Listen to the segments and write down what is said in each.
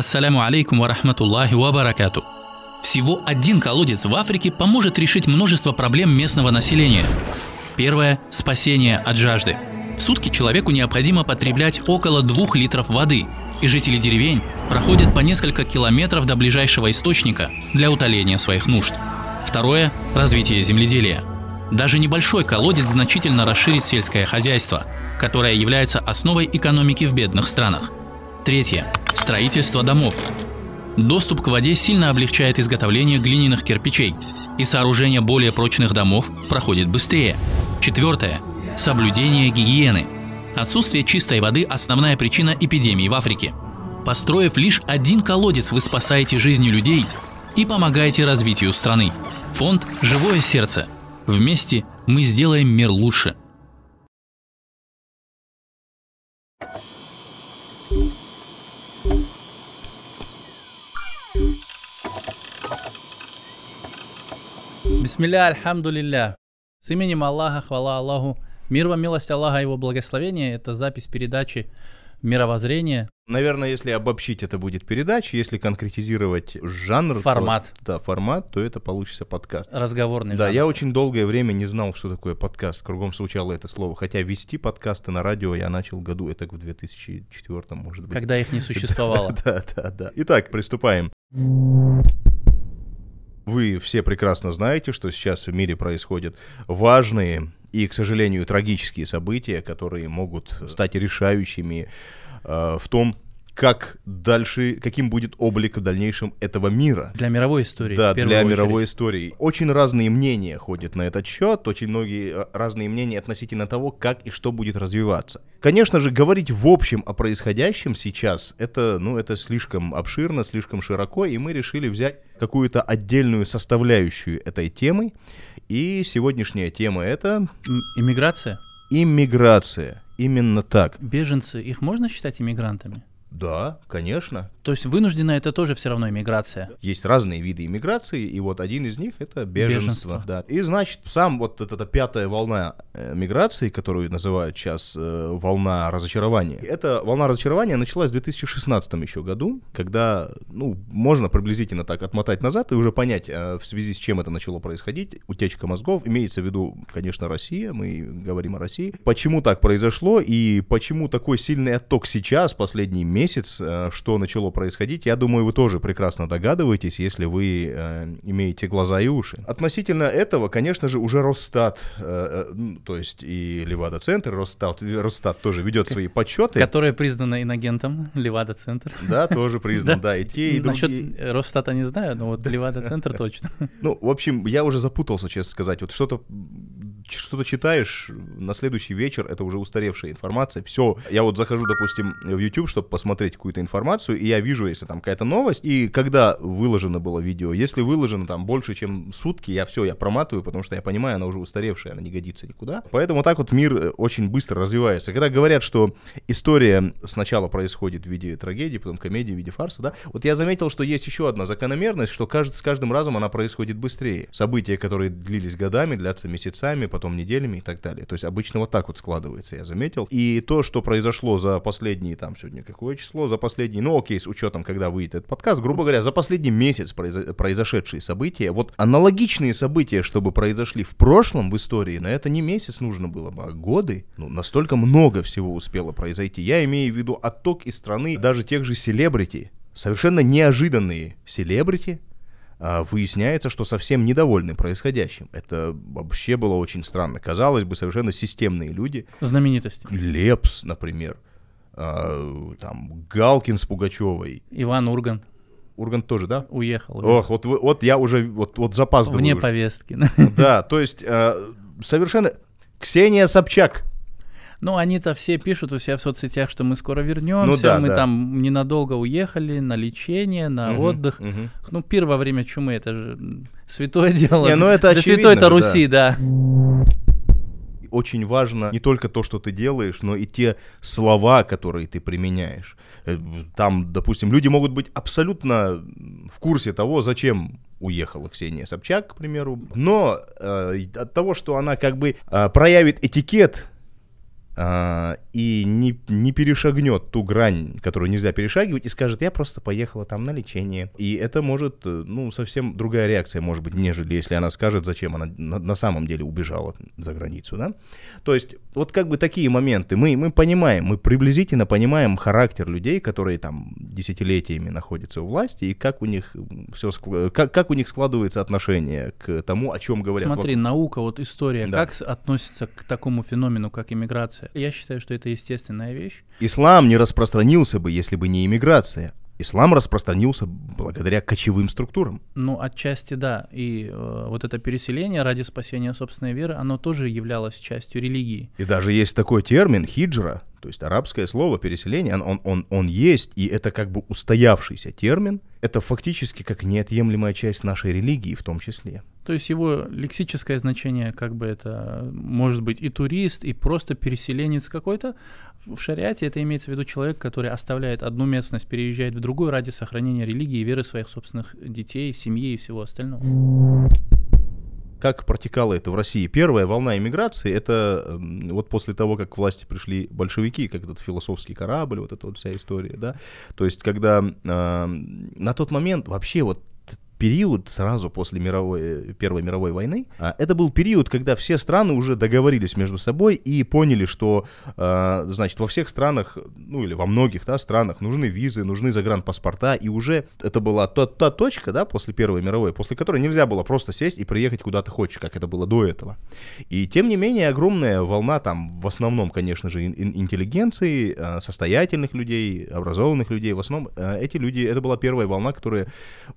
Ассаляму алейкум ва рахматуллахи ва баракату. Всего один колодец в Африке поможет решить множество проблем местного населения. Первое – спасение от жажды. В сутки человеку необходимо потреблять около двух литров воды, и жители деревень проходят по несколько километров до ближайшего источника для утоления своих нужд. Второе – развитие земледелия. Даже небольшой колодец значительно расширит сельское хозяйство, которое является основой экономики в бедных странах – Третье. Строительство домов. Доступ к воде сильно облегчает изготовление глиняных кирпичей, и сооружение более прочных домов проходит быстрее. Четвертое. Соблюдение гигиены. Отсутствие чистой воды – основная причина эпидемии в Африке. Построив лишь один колодец, вы спасаете жизни людей и помогаете развитию страны. Фонд «Живое сердце». Вместе мы сделаем мир лучше. Бисмилля, альхамдулилля. С именем Аллаха, хвала Аллаху. Мир во милость Аллаха, и его благословение. Это запись передачи мировоззрение. Наверное, если обобщить, это будет передача. Если конкретизировать жанр... Формат. То, да, формат, то это получится подкаст. Разговорный Да, жанр. я очень долгое время не знал, что такое подкаст. Кругом случало это слово. Хотя вести подкасты на радио я начал году, это в 2004, может быть. Когда их не существовало. Да, да, да. Итак, приступаем. Вы все прекрасно знаете, что сейчас в мире происходят важные и, к сожалению, трагические события, которые могут стать решающими э, в том, как дальше, каким будет облик в дальнейшем этого мира. Для мировой истории. Да, для очередь. мировой истории. Очень разные мнения ходят на этот счет, очень многие э, разные мнения относительно того, как и что будет развиваться. Конечно же, говорить в общем о происходящем сейчас, это, ну, это слишком обширно, слишком широко, и мы решили взять какую-то отдельную составляющую этой темы. И сегодняшняя тема это... Иммиграция? Иммиграция. Именно так. Беженцы, их можно считать иммигрантами? Да, конечно. То есть вынуждена это тоже все равно иммиграция. Есть разные виды иммиграции, и вот один из них это беженство. беженство. Да. И значит, сам вот эта пятая волна э, миграции, которую называют сейчас э, волна разочарования. Эта волна разочарования началась в 2016 еще году, когда, ну, можно приблизительно так отмотать назад и уже понять, э, в связи с чем это начало происходить. Утечка мозгов, имеется в виду, конечно, Россия, мы говорим о России. Почему так произошло и почему такой сильный отток сейчас, последний месяц, э, что начало происходить, я думаю, вы тоже прекрасно догадываетесь, если вы э, имеете глаза и уши. Относительно этого, конечно же, уже Росстат, э, э, то есть и Левада-центр, Росстат, э, Росстат тоже ведет свои подсчеты. Которая признана иногентом Левада-центр. Да, тоже признан, да, и те, и другие. Насчет Росстата не знаю, но вот Левада-центр точно. Ну, в общем, я уже запутался, честно сказать, вот что-то что-то читаешь, на следующий вечер это уже устаревшая информация. Все, я вот захожу, допустим, в YouTube, чтобы посмотреть какую-то информацию, и я вижу, если там какая-то новость, и когда выложено было видео, если выложено там больше, чем сутки, я все, я проматываю, потому что я понимаю, она уже устаревшая, она не годится никуда. Поэтому так вот мир э, очень быстро развивается. Когда говорят, что история сначала происходит в виде трагедии, потом комедии, в виде фарса, да, вот я заметил, что есть еще одна закономерность, что кажется, с каждым разом она происходит быстрее. События, которые длились годами, длятся месяцами, потом потом неделями и так далее. То есть обычно вот так вот складывается, я заметил. И то, что произошло за последние, там сегодня какое число, за последние, ну окей, с учетом, когда выйдет этот подкаст, грубо говоря, за последний месяц произо- произошедшие события, вот аналогичные события, чтобы произошли в прошлом в истории, на это не месяц нужно было бы, а годы. Ну, настолько много всего успело произойти. Я имею в виду отток из страны даже тех же селебрити, совершенно неожиданные селебрити, а, выясняется, что совсем недовольны происходящим. Это вообще было очень странно. Казалось бы, совершенно системные люди. Знаменитости. Лепс, например. А, там Галкин с Пугачевой. Иван Ургант. Ургант тоже, да? Уехал. Ох, вот, вот я уже вот, вот запаздываю. Вне повестки. Да, то есть а, совершенно... Ксения Собчак. Ну, они-то все пишут у себя в соцсетях, что мы скоро вернемся, ну, да, мы да. там ненадолго уехали на лечение, на угу, отдых. Угу. Ну, пир во время чумы это же святое дело. Не, ну это да, очевидно, святой это Руси, да. да. Очень важно не только то, что ты делаешь, но и те слова, которые ты применяешь. Э, там, допустим, люди могут быть абсолютно в курсе того, зачем уехала Ксения Собчак, к примеру. Но э, от того, что она как бы э, проявит этикет а, и не, не перешагнет ту грань, которую нельзя перешагивать, и скажет, я просто поехала там на лечение. И это может, э, ну, совсем другая реакция, может быть, нежели если она скажет, зачем она на, на самом деле убежала за границу, да? То есть, вот как бы такие моменты. Мы, мы понимаем, мы приблизительно понимаем характер людей, которые там десятилетиями находятся у власти, и как у них все, как, как у них складывается отношение к тому, о чем говорят. Смотри, наука, вот история, да. как относится к такому феномену, как иммиграция иммиграция. Я считаю, что это естественная вещь. Ислам не распространился бы, если бы не иммиграция ислам распространился благодаря кочевым структурам. Ну, отчасти да. И э, вот это переселение ради спасения собственной веры, оно тоже являлось частью религии. И даже есть такой термин хиджра, то есть арабское слово переселение, он, он, он, он есть, и это как бы устоявшийся термин. Это фактически как неотъемлемая часть нашей религии в том числе. То есть его лексическое значение, как бы это может быть и турист, и просто переселенец какой-то, в шариате это имеется в виду человек, который оставляет одну местность, переезжает в другую ради сохранения религии и веры своих собственных детей, семьи и всего остального как протекала это в России. Первая волна иммиграции, это эм, вот после того, как к власти пришли большевики, как этот философский корабль, вот эта вот вся история, да. То есть, когда э, на тот момент вообще вот период сразу после мировой, э, Первой мировой войны. А, это был период, когда все страны уже договорились между собой и поняли, что, а, значит, во всех странах, ну или во многих да, странах нужны визы, нужны загранпаспорта, и уже это была та, та точка, да, после Первой мировой, после которой нельзя было просто сесть и приехать куда ты хочешь, как это было до этого. И тем не менее огромная волна там, в основном, конечно же, интеллигенции, а, состоятельных людей, образованных людей, в основном эти люди, это была первая волна, которая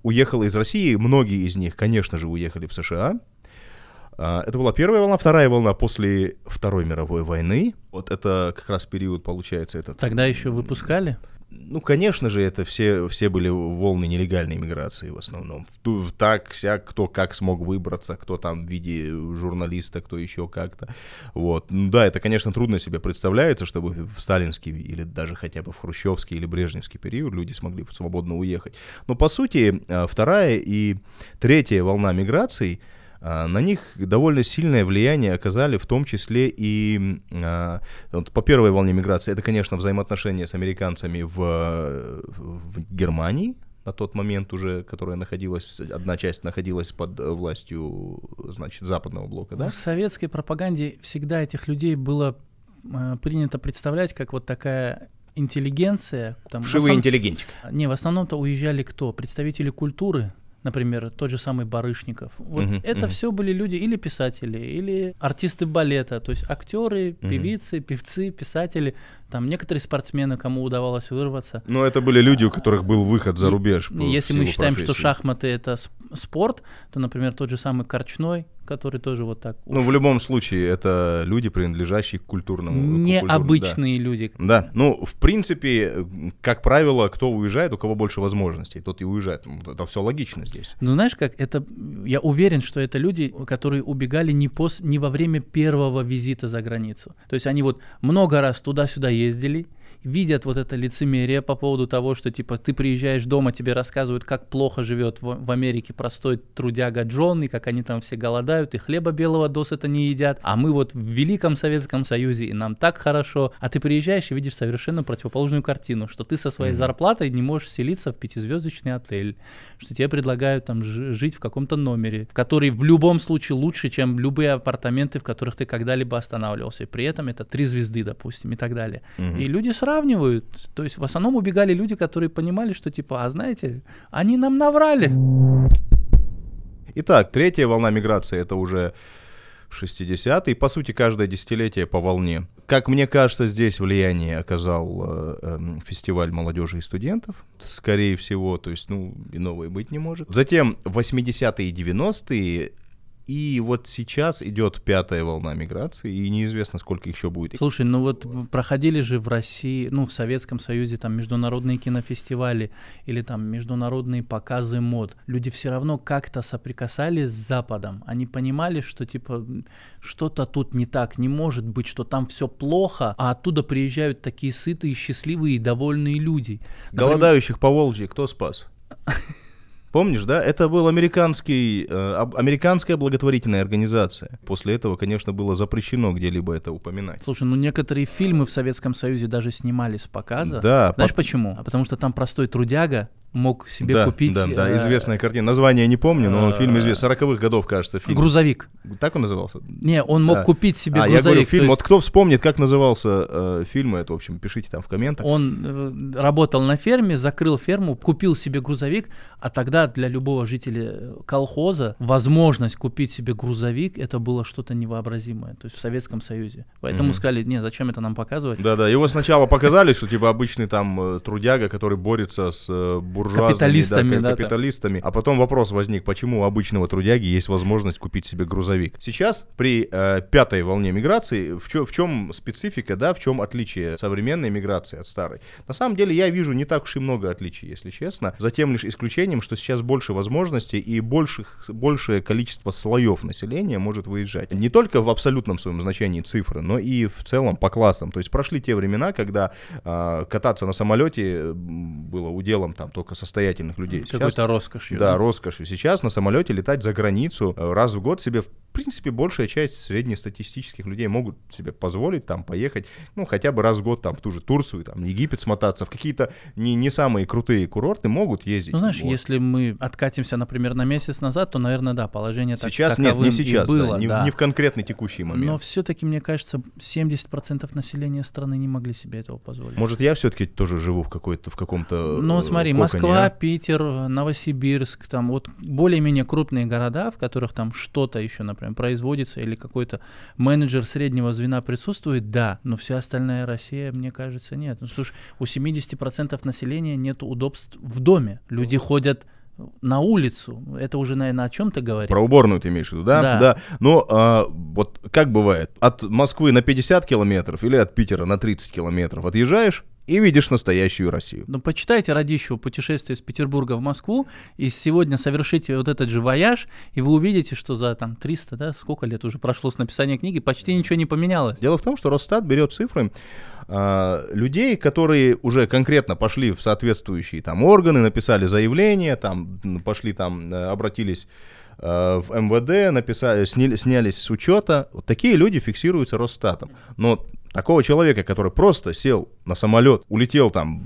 уехала из России России, многие из них, конечно же, уехали в США. А, это была первая волна, вторая волна после Второй мировой войны. Вот это как раз период, получается, этот. Тогда еще выпускали? ну, конечно же, это все, все были волны нелегальной миграции в основном. Так, вся кто как смог выбраться, кто там в виде журналиста, кто еще как-то. Вот. Ну, да, это, конечно, трудно себе представляется, чтобы в сталинский или даже хотя бы в хрущевский или брежневский период люди смогли свободно уехать. Но, по сути, э, вторая и третья волна миграций — а, на них довольно сильное влияние оказали в том числе и а, вот по первой волне миграции. Это, конечно, взаимоотношения с американцами в, в Германии, на тот момент уже, которая находилась, одна часть находилась под властью, значит, западного блока, да? В советской пропаганде всегда этих людей было а, принято представлять как вот такая интеллигенция. Там, Вшивый основ... интеллигентик. Не, в основном-то уезжали кто? Представители культуры, например, тот же самый Барышников. Вот uh-huh, это uh-huh. все были люди или писатели, или артисты балета, то есть актеры, uh-huh. певицы, певцы, писатели, там некоторые спортсмены, кому удавалось вырваться. Но это были люди, у которых был выход за рубеж. Если мы считаем, профессии. что шахматы это спорт, то, например, тот же самый Корчной, который тоже вот так. Ну, в любом случае, это люди, принадлежащие к культурному. Э, Необычные да. люди. Да. Ну, в принципе, как правило, кто уезжает, у кого больше возможностей, тот и уезжает. Ну, это все логично здесь. Ну, знаешь, как это. Я уверен, что это люди, которые убегали не, пос... не во время первого визита за границу. То есть они вот много раз туда-сюда ездили видят вот это лицемерие по поводу того, что типа ты приезжаешь дома, тебе рассказывают, как плохо живет в, в Америке простой трудяга Джон, и как они там все голодают, и хлеба белого досыта не едят, а мы вот в Великом Советском Союзе, и нам так хорошо, а ты приезжаешь и видишь совершенно противоположную картину, что ты со своей mm-hmm. зарплатой не можешь селиться в пятизвездочный отель, что тебе предлагают там жить в каком-то номере, который в любом случае лучше, чем любые апартаменты, в которых ты когда-либо останавливался, и при этом это три звезды, допустим, и так далее. Mm-hmm. И люди сразу сравнивают. То есть в основном убегали люди, которые понимали, что типа, а знаете, они нам наврали. Итак, третья волна миграции это уже 60-е, и по сути каждое десятилетие по волне. Как мне кажется, здесь влияние оказал э, э, фестиваль молодежи и студентов, скорее всего, то есть, ну, и и быть не может. Затем 80-е и 90-е и вот сейчас идет пятая волна миграции, и неизвестно, сколько еще будет. Слушай, ну вот проходили же в России, ну в Советском Союзе там международные кинофестивали или там международные показы мод. Люди все равно как-то соприкасались с Западом. Они понимали, что типа что-то тут не так, не может быть, что там все плохо, а оттуда приезжают такие сытые, счастливые и довольные люди. Например... Голодающих по Волжье кто спас? Помнишь, да? Это была американский, э, американская благотворительная организация. После этого, конечно, было запрещено где-либо это упоминать. Слушай, ну некоторые фильмы в Советском Союзе даже снимали с показа. Да. Знаешь по... почему? А потому что там простой трудяга мог себе да, купить... Да, да, э, известная картина. Название я не помню, но э, фильм известный. 40-х годов, кажется, фильм. «Грузовик». Так он назывался? Не, он мог да. купить себе а, грузовик. я говорю, фильм. Есть... Вот кто вспомнит, как назывался э, фильм, это, в общем, пишите там в комментах. Он э, работал на ферме, закрыл ферму, купил себе грузовик, а тогда для любого жителя э, колхоза возможность купить себе грузовик, это было что-то невообразимое, то есть в Советском Союзе. Поэтому mm-hmm. сказали, не, зачем это нам показывать? Да-да, его сначала показали, что типа обычный там э, трудяга, который борется с буржуазными, капиталистами, да, капиталистами. Да. А потом вопрос возник, почему у обычного трудяги есть возможность купить себе грузовик. Сейчас при э, пятой волне миграции, в, чё, в чем специфика, да, в чем отличие современной миграции от старой? На самом деле я вижу не так уж и много отличий, если честно. За тем лишь исключением, что сейчас больше возможностей и больших, большее количество слоев населения может выезжать. Не только в абсолютном своем значении цифры, но и в целом по классам. То есть прошли те времена, когда э, кататься на самолете было уделом там только только состоятельных людей. Сейчас, Какой-то роскошью. Да, да, роскошью. Сейчас на самолете летать за границу э, раз в год себе, в принципе, большая часть среднестатистических людей могут себе позволить там поехать, ну, хотя бы раз в год там в ту же Турцию, там, Египет смотаться, в какие-то не, не самые крутые курорты могут ездить. Ну, знаешь, вот. если мы откатимся, например, на месяц назад, то, наверное, да, положение так, сейчас, нет, не сейчас, было. Да, не, да. не в конкретный текущий момент. Но все-таки, мне кажется, 70% населения страны не могли себе этого позволить. Может, я все-таки тоже живу в, какой-то, в каком-то Ну, смотри, э, Москва Москва, не, Питер, Новосибирск, там вот более-менее крупные города, в которых там что-то еще, например, производится или какой-то менеджер среднего звена присутствует, да, но вся остальная Россия, мне кажется, нет. Ну, слушай, у 70% населения нет удобств в доме. Люди mm. ходят на улицу. Это уже, наверное, о чем-то говорит. Про уборную ты имеешь в виду, да? Да. да. Но ну, а, вот как бывает, от Москвы на 50 километров или от Питера на 30 километров отъезжаешь, и видишь настоящую Россию. Ну, почитайте «Радищево. Путешествие из Петербурга в Москву», и сегодня совершите вот этот же вояж, и вы увидите, что за там 300, да, сколько лет уже прошло с написания книги, почти ничего не поменялось. Дело в том, что Росстат берет цифры а, людей, которые уже конкретно пошли в соответствующие там органы, написали заявление, там пошли там, э, обратились э, в МВД, написали, сняли, снялись с учета. Вот такие люди фиксируются Росстатом. Но Такого человека, который просто сел на самолет, улетел там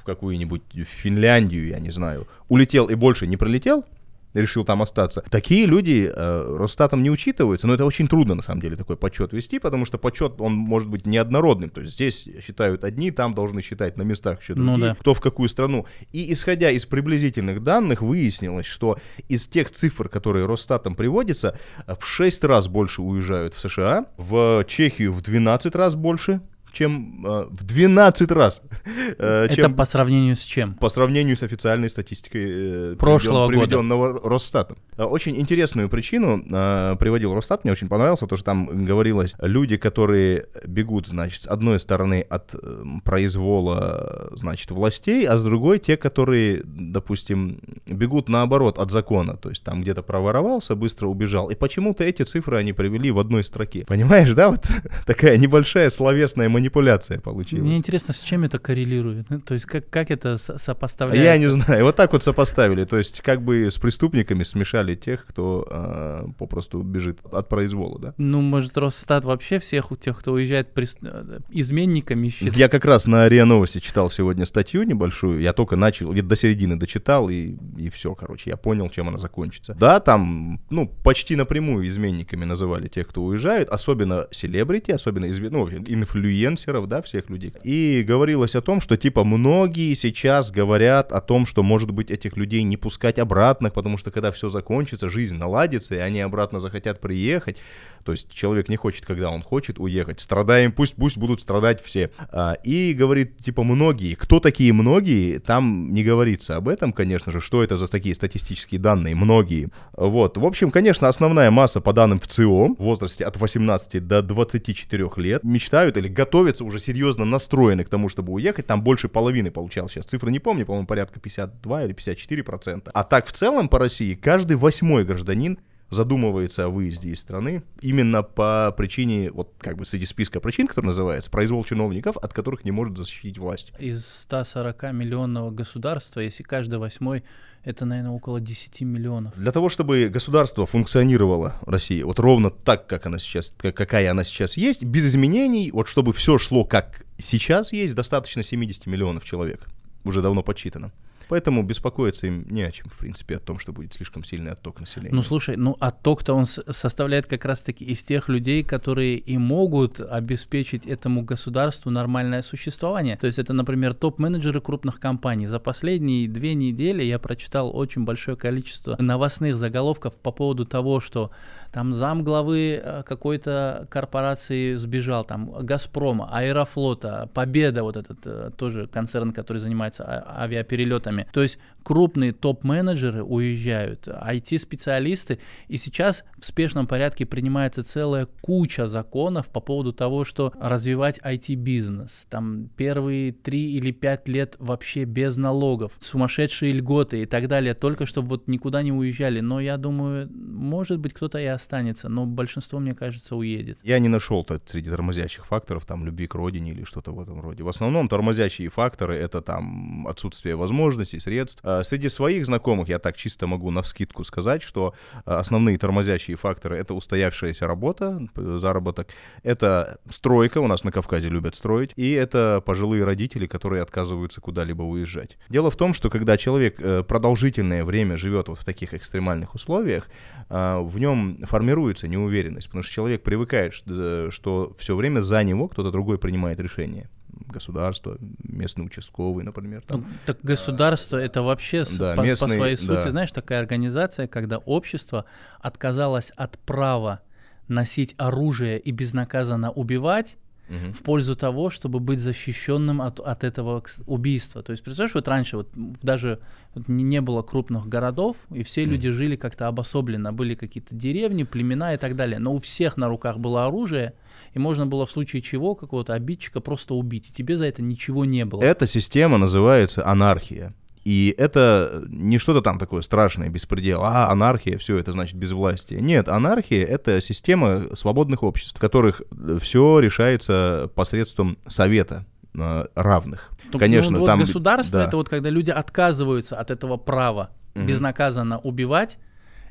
в какую-нибудь Финляндию, я не знаю, улетел и больше не пролетел – решил там остаться. Такие люди э, Росстатом не учитываются, но это очень трудно, на самом деле, такой подсчет вести, потому что подсчет, он может быть неоднородным. То есть здесь считают одни, там должны считать на местах еще ну другие, ну, да. кто в какую страну. И исходя из приблизительных данных, выяснилось, что из тех цифр, которые Росстатом приводятся, в 6 раз больше уезжают в США, в Чехию в 12 раз больше, чем э, в 12 раз. Э, Это чем, по сравнению с чем? По сравнению с официальной статистикой э, прошлого приведенного года. Росстатом. Э, очень интересную причину э, приводил Росстат, мне очень понравился, то, что там говорилось, люди, которые бегут, значит, с одной стороны от э, произвола, значит, властей, а с другой те, которые, допустим, бегут наоборот от закона, то есть там где-то проворовался, быстро убежал. И почему-то эти цифры они привели в одной строке. Понимаешь, да, вот такая небольшая словесная манипуляция манипуляция получилась. Мне интересно, с чем это коррелирует? Ну, то есть как, как это сопоставляется? Я не знаю. Вот так вот сопоставили. То есть как бы с преступниками смешали тех, кто э, попросту бежит от произвола, да? Ну, может, Росстат вообще всех у тех, кто уезжает при... Э, изменниками считает? Я как раз на РИА Новости читал сегодня статью небольшую. Я только начал, где до середины дочитал, и, и все, короче. Я понял, чем она закончится. Да, там, ну, почти напрямую изменниками называли тех, кто уезжает. Особенно селебрити, особенно изв... ну, инфлюенсеры инфлюенсеров, да, всех людей. И говорилось о том, что типа многие сейчас говорят о том, что может быть этих людей не пускать обратно, потому что когда все закончится, жизнь наладится, и они обратно захотят приехать. То есть человек не хочет, когда он хочет уехать. Страдаем, пусть, пусть будут страдать все. А, и говорит, типа, многие. Кто такие многие? Там не говорится об этом, конечно же, что это за такие статистические данные, многие. Вот, в общем, конечно, основная масса по данным в ЦИОМ в возрасте от 18 до 24 лет мечтают или готовят готовятся, уже серьезно настроены к тому, чтобы уехать. Там больше половины получал сейчас. Цифры не помню, по-моему, порядка 52 или 54 процента. А так в целом по России каждый восьмой гражданин задумывается о выезде из страны именно по причине, вот как бы среди списка причин, который называется, произвол чиновников, от которых не может защитить власть. Из 140 миллионного государства, если каждый восьмой, это, наверное, около 10 миллионов. Для того, чтобы государство функционировало в России, вот ровно так, как она сейчас, какая она сейчас есть, без изменений, вот чтобы все шло как сейчас есть, достаточно 70 миллионов человек уже давно подсчитано. Поэтому беспокоиться им не о чем, в принципе, о том, что будет слишком сильный отток населения. Ну, слушай, ну отток-то он составляет как раз-таки из тех людей, которые и могут обеспечить этому государству нормальное существование. То есть это, например, топ-менеджеры крупных компаний. За последние две недели я прочитал очень большое количество новостных заголовков по поводу того, что там зам главы э, какой-то корпорации сбежал, там Газпрома, Аэрофлота, Победа, вот этот э, тоже концерн, который занимается а, авиаперелетами, руками. То есть крупные топ-менеджеры уезжают, IT-специалисты, и сейчас в спешном порядке принимается целая куча законов по поводу того, что развивать IT-бизнес. Там первые три или пять лет вообще без налогов, сумасшедшие льготы и так далее, только чтобы вот никуда не уезжали. Но я думаю, может быть, кто-то и останется, но большинство, мне кажется, уедет. Я не нашел -то среди тормозящих факторов там любви к родине или что-то в этом роде. В основном тормозящие факторы — это там отсутствие возможностей, возможностей, средств. Э, среди своих знакомых я так чисто могу на вскидку сказать, что э, основные тормозящие факторы — это устоявшаяся работа, заработок, это стройка, у нас на Кавказе любят строить, и это пожилые родители, которые отказываются куда-либо уезжать. Дело в том, что когда человек э, продолжительное время живет вот в таких экстремальных условиях, в нем формируется неуверенность, потому что человек привыкает, что все время за него кто-то другой принимает решение государство, местный участковый, например. Там. Ну, так государство а, это вообще да, по, местный, по своей да. сути, знаешь, такая организация, когда общество отказалось от права носить оружие и безнаказанно убивать в пользу того, чтобы быть защищенным от, от этого убийства. То есть, представляешь, вот раньше вот даже вот не было крупных городов, и все угу. люди жили как-то обособленно, были какие-то деревни, племена и так далее. Но у всех на руках было оружие, и можно было в случае чего какого-то обидчика просто убить, и тебе за это ничего не было. Эта система называется анархия. И это не что-то там такое страшное, беспредел, а анархия, все это значит безвластие. Нет, анархия — это система свободных обществ, в которых э, все решается посредством совета э, равных. Только, Конечно, ну, вот там... Государство да. — это вот когда люди отказываются от этого права угу. безнаказанно убивать,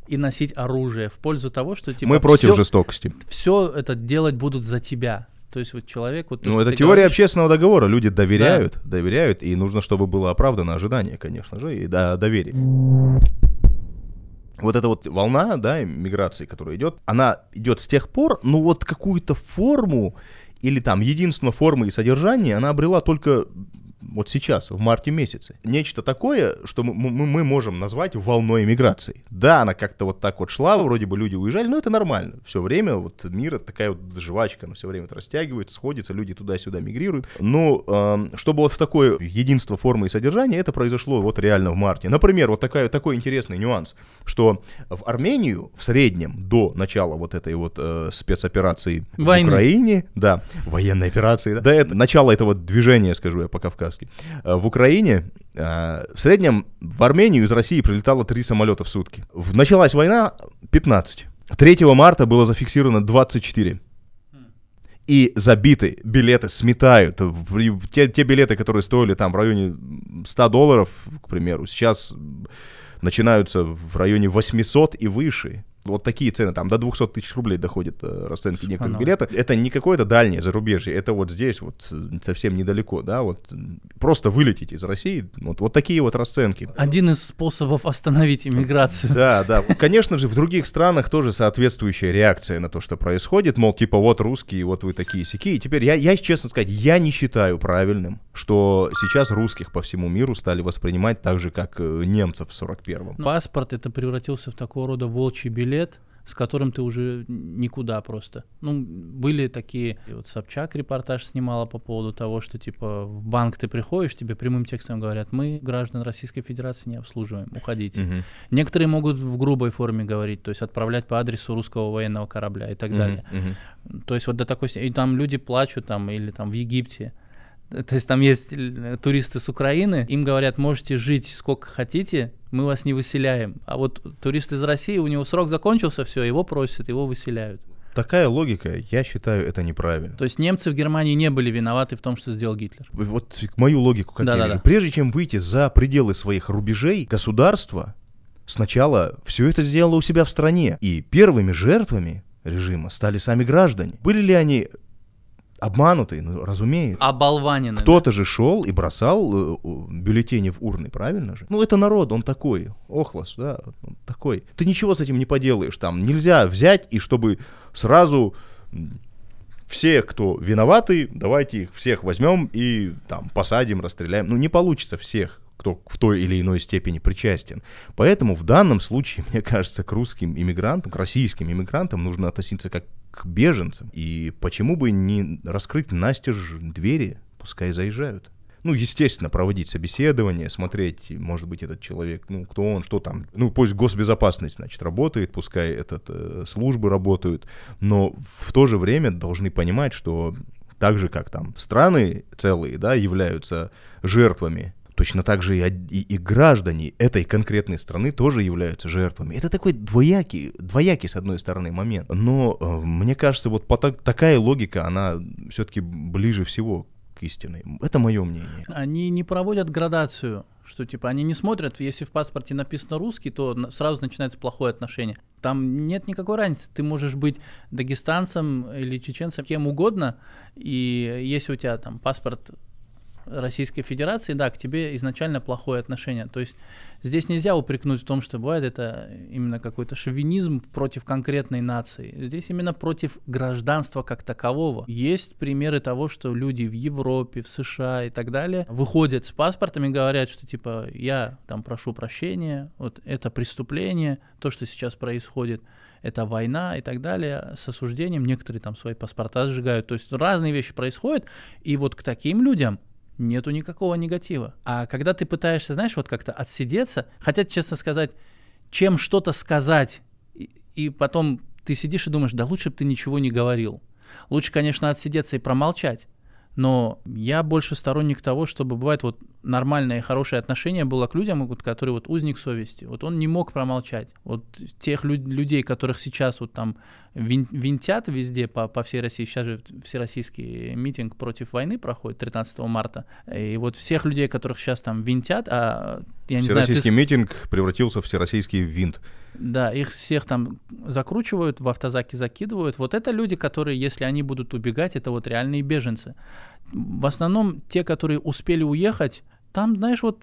и носить оружие в пользу того, что типа мы против все, жестокости. Все это делать будут за тебя. То есть вот человек... Вот, ну, это теория говоришь... общественного договора. Люди доверяют, да. доверяют, и нужно, чтобы было оправдано ожидание, конечно же, и да, доверие. Вот эта вот волна, да, миграции, которая идет, она идет с тех пор, но ну, вот какую-то форму или там единственную формы и содержание она обрела только вот сейчас, в марте месяце. Нечто такое, что мы, мы, можем назвать волной миграции. Да, она как-то вот так вот шла, вроде бы люди уезжали, но это нормально. Все время вот мир это такая вот жвачка, она все время это растягивает, сходится, люди туда-сюда мигрируют. Но э, чтобы вот в такое единство формы и содержания, это произошло вот реально в марте. Например, вот такая, такой интересный нюанс, что в Армению в среднем до начала вот этой вот э, спецоперации Войны. в Украине, да, военной операции, да, до это, начала этого движения, скажу я, пока в Кавказу, Краснодарский, э, в Украине э, в среднем в Армению из России прилетало 3 самолета в сутки. Началась война 15. 3 марта было зафиксировано 24 и забиты билеты сметают. Те, те билеты, которые стоили там в районе 100 долларов, к примеру, сейчас начинаются в районе 800 и выше. Вот такие цены, там до 200 тысяч рублей доходят э, расценки некоторых билетов. Это не какое-то дальнее зарубежье, это вот здесь вот э, совсем недалеко, да, вот э, просто вылететь из России, вот, вот такие вот расценки. Один из способов остановить иммиграцию. Да, да. Конечно же, в других странах тоже соответствующая реакция на то, что происходит, мол, типа вот русские, вот вы такие сики. теперь я, я честно сказать, я не считаю правильным, что сейчас русских по всему миру стали воспринимать так же, как немцев в 41-м. Паспорт это превратился в такого рода волчий билет билет, с которым ты уже никуда просто. Ну, были такие, и вот Собчак репортаж снимала по поводу того, что, типа, в банк ты приходишь, тебе прямым текстом говорят, мы граждан Российской Федерации не обслуживаем, уходите. Угу. Некоторые могут в грубой форме говорить, то есть отправлять по адресу русского военного корабля и так угу, далее. Угу. То есть вот до такой степени. И там люди плачут, там, или там в Египте то есть там есть э, туристы с Украины, им говорят, можете жить сколько хотите, мы вас не выселяем. А вот турист из России, у него срок закончился, все, его просят, его выселяют. Такая логика, я считаю, это неправильно. То есть немцы в Германии не были виноваты в том, что сделал Гитлер. Вот мою логику, как да, я да, вижу. Да. Прежде чем выйти за пределы своих рубежей, государство сначала все это сделало у себя в стране. И первыми жертвами режима стали сами граждане. Были ли они обманутый, ну, разумеется. Оболваненные. Кто-то же шел и бросал э, бюллетени в урны, правильно же? Ну, это народ, он такой, охлас, да, он такой. Ты ничего с этим не поделаешь, там нельзя взять и чтобы сразу все, кто виноваты, давайте их всех возьмем и там посадим, расстреляем. Ну, не получится всех кто в той или иной степени причастен. Поэтому в данном случае, мне кажется, к русским иммигрантам, к российским иммигрантам нужно относиться как к беженцам. И почему бы не раскрыть настежь двери, пускай заезжают. Ну, естественно, проводить собеседование, смотреть, может быть, этот человек, ну, кто он, что там. Ну, пусть госбезопасность, значит, работает, пускай этот, э, службы работают, но в то же время должны понимать, что так же, как там страны целые, да, являются жертвами Точно так же и, и, и граждане этой конкретной страны тоже являются жертвами. Это такой двоякий, двоякий с одной стороны момент. Но э, мне кажется, вот по так, такая логика, она все-таки ближе всего к истине. Это мое мнение. Они не проводят градацию, что типа они не смотрят, если в паспорте написано русский, то сразу начинается плохое отношение. Там нет никакой разницы. Ты можешь быть дагестанцем или чеченцем, кем угодно, и если у тебя там паспорт Российской Федерации, да, к тебе изначально плохое отношение. То есть здесь нельзя упрекнуть в том, что бывает это именно какой-то шовинизм против конкретной нации. Здесь именно против гражданства как такового. Есть примеры того, что люди в Европе, в США и так далее выходят с паспортами, говорят, что типа я там прошу прощения, вот это преступление, то, что сейчас происходит, это война и так далее, с осуждением. Некоторые там свои паспорта сжигают. То есть разные вещи происходят, и вот к таким людям нету никакого негатива. А когда ты пытаешься, знаешь, вот как-то отсидеться, хотя, честно сказать, чем что-то сказать, и, и потом ты сидишь и думаешь, да лучше бы ты ничего не говорил. Лучше, конечно, отсидеться и промолчать. Но я больше сторонник того, чтобы бывает вот нормальное и хорошее отношение было к людям, вот, которые вот узник совести. Вот он не мог промолчать. Вот тех люд- людей, которых сейчас вот там вин- винтят везде по, по всей России. Сейчас же всероссийский митинг против войны проходит 13 марта. И вот всех людей, которых сейчас там винтят, а я не знаю... ты... митинг превратился в всероссийский винт. Да, их всех там закручивают, в автозаки закидывают. Вот это люди, которые, если они будут убегать, это вот реальные беженцы. В основном те, которые успели уехать, там, знаешь, вот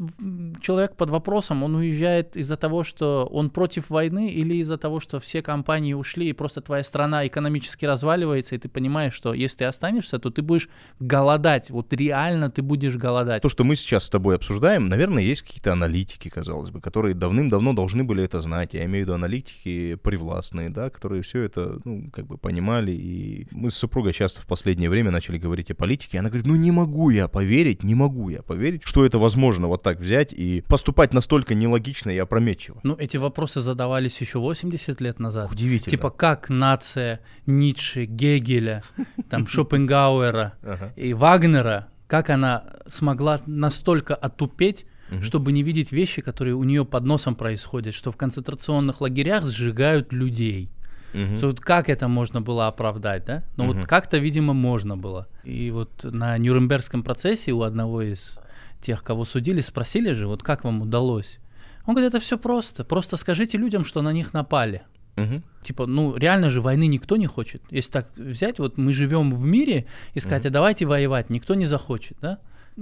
человек под вопросом, он уезжает из-за того, что он против войны или из-за того, что все компании ушли, и просто твоя страна экономически разваливается, и ты понимаешь, что если ты останешься, то ты будешь голодать, вот реально ты будешь голодать. То, что мы сейчас с тобой обсуждаем, наверное, есть какие-то аналитики, казалось бы, которые давным-давно должны были это знать. Я имею в виду аналитики привластные, да, которые все это, ну, как бы понимали. И мы с супругой часто в последнее время начали говорить о политике, и она говорит, ну не могу я поверить, не могу я поверить, что это это возможно вот так взять и поступать настолько нелогично и опрометчиво? Ну, эти вопросы задавались еще 80 лет назад. Удивительно. Типа, как нация Ницше, Гегеля, там, Шопенгауэра и Вагнера, как она смогла настолько отупеть, угу. чтобы не видеть вещи, которые у нее под носом происходят, что в концентрационных лагерях сжигают людей. Угу. Вот как это можно было оправдать, да? Но угу. вот как-то, видимо, можно было. И вот на Нюрнбергском процессе у одного из тех, кого судили, спросили же, вот как вам удалось. Он говорит, это все просто. Просто скажите людям, что на них напали. Угу. Типа, ну реально же войны никто не хочет. Если так взять, вот мы живем в мире и сказать, угу. а давайте воевать, никто не захочет, да?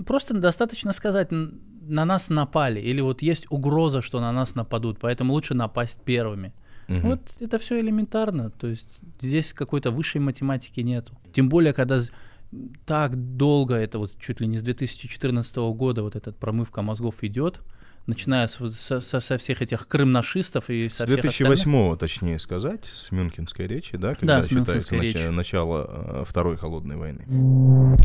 Просто достаточно сказать, на нас напали, или вот есть угроза, что на нас нападут, поэтому лучше напасть первыми. Угу. Вот это все элементарно, то есть здесь какой-то высшей математики нету. Тем более, когда так долго, это вот чуть ли не с 2014 года вот этот промывка мозгов идет, начиная с, со, со всех этих крымнашистов и со С 2008 точнее сказать, с Мюнхенской речи, да, когда да, считается нач- речи. начало э, Второй холодной войны.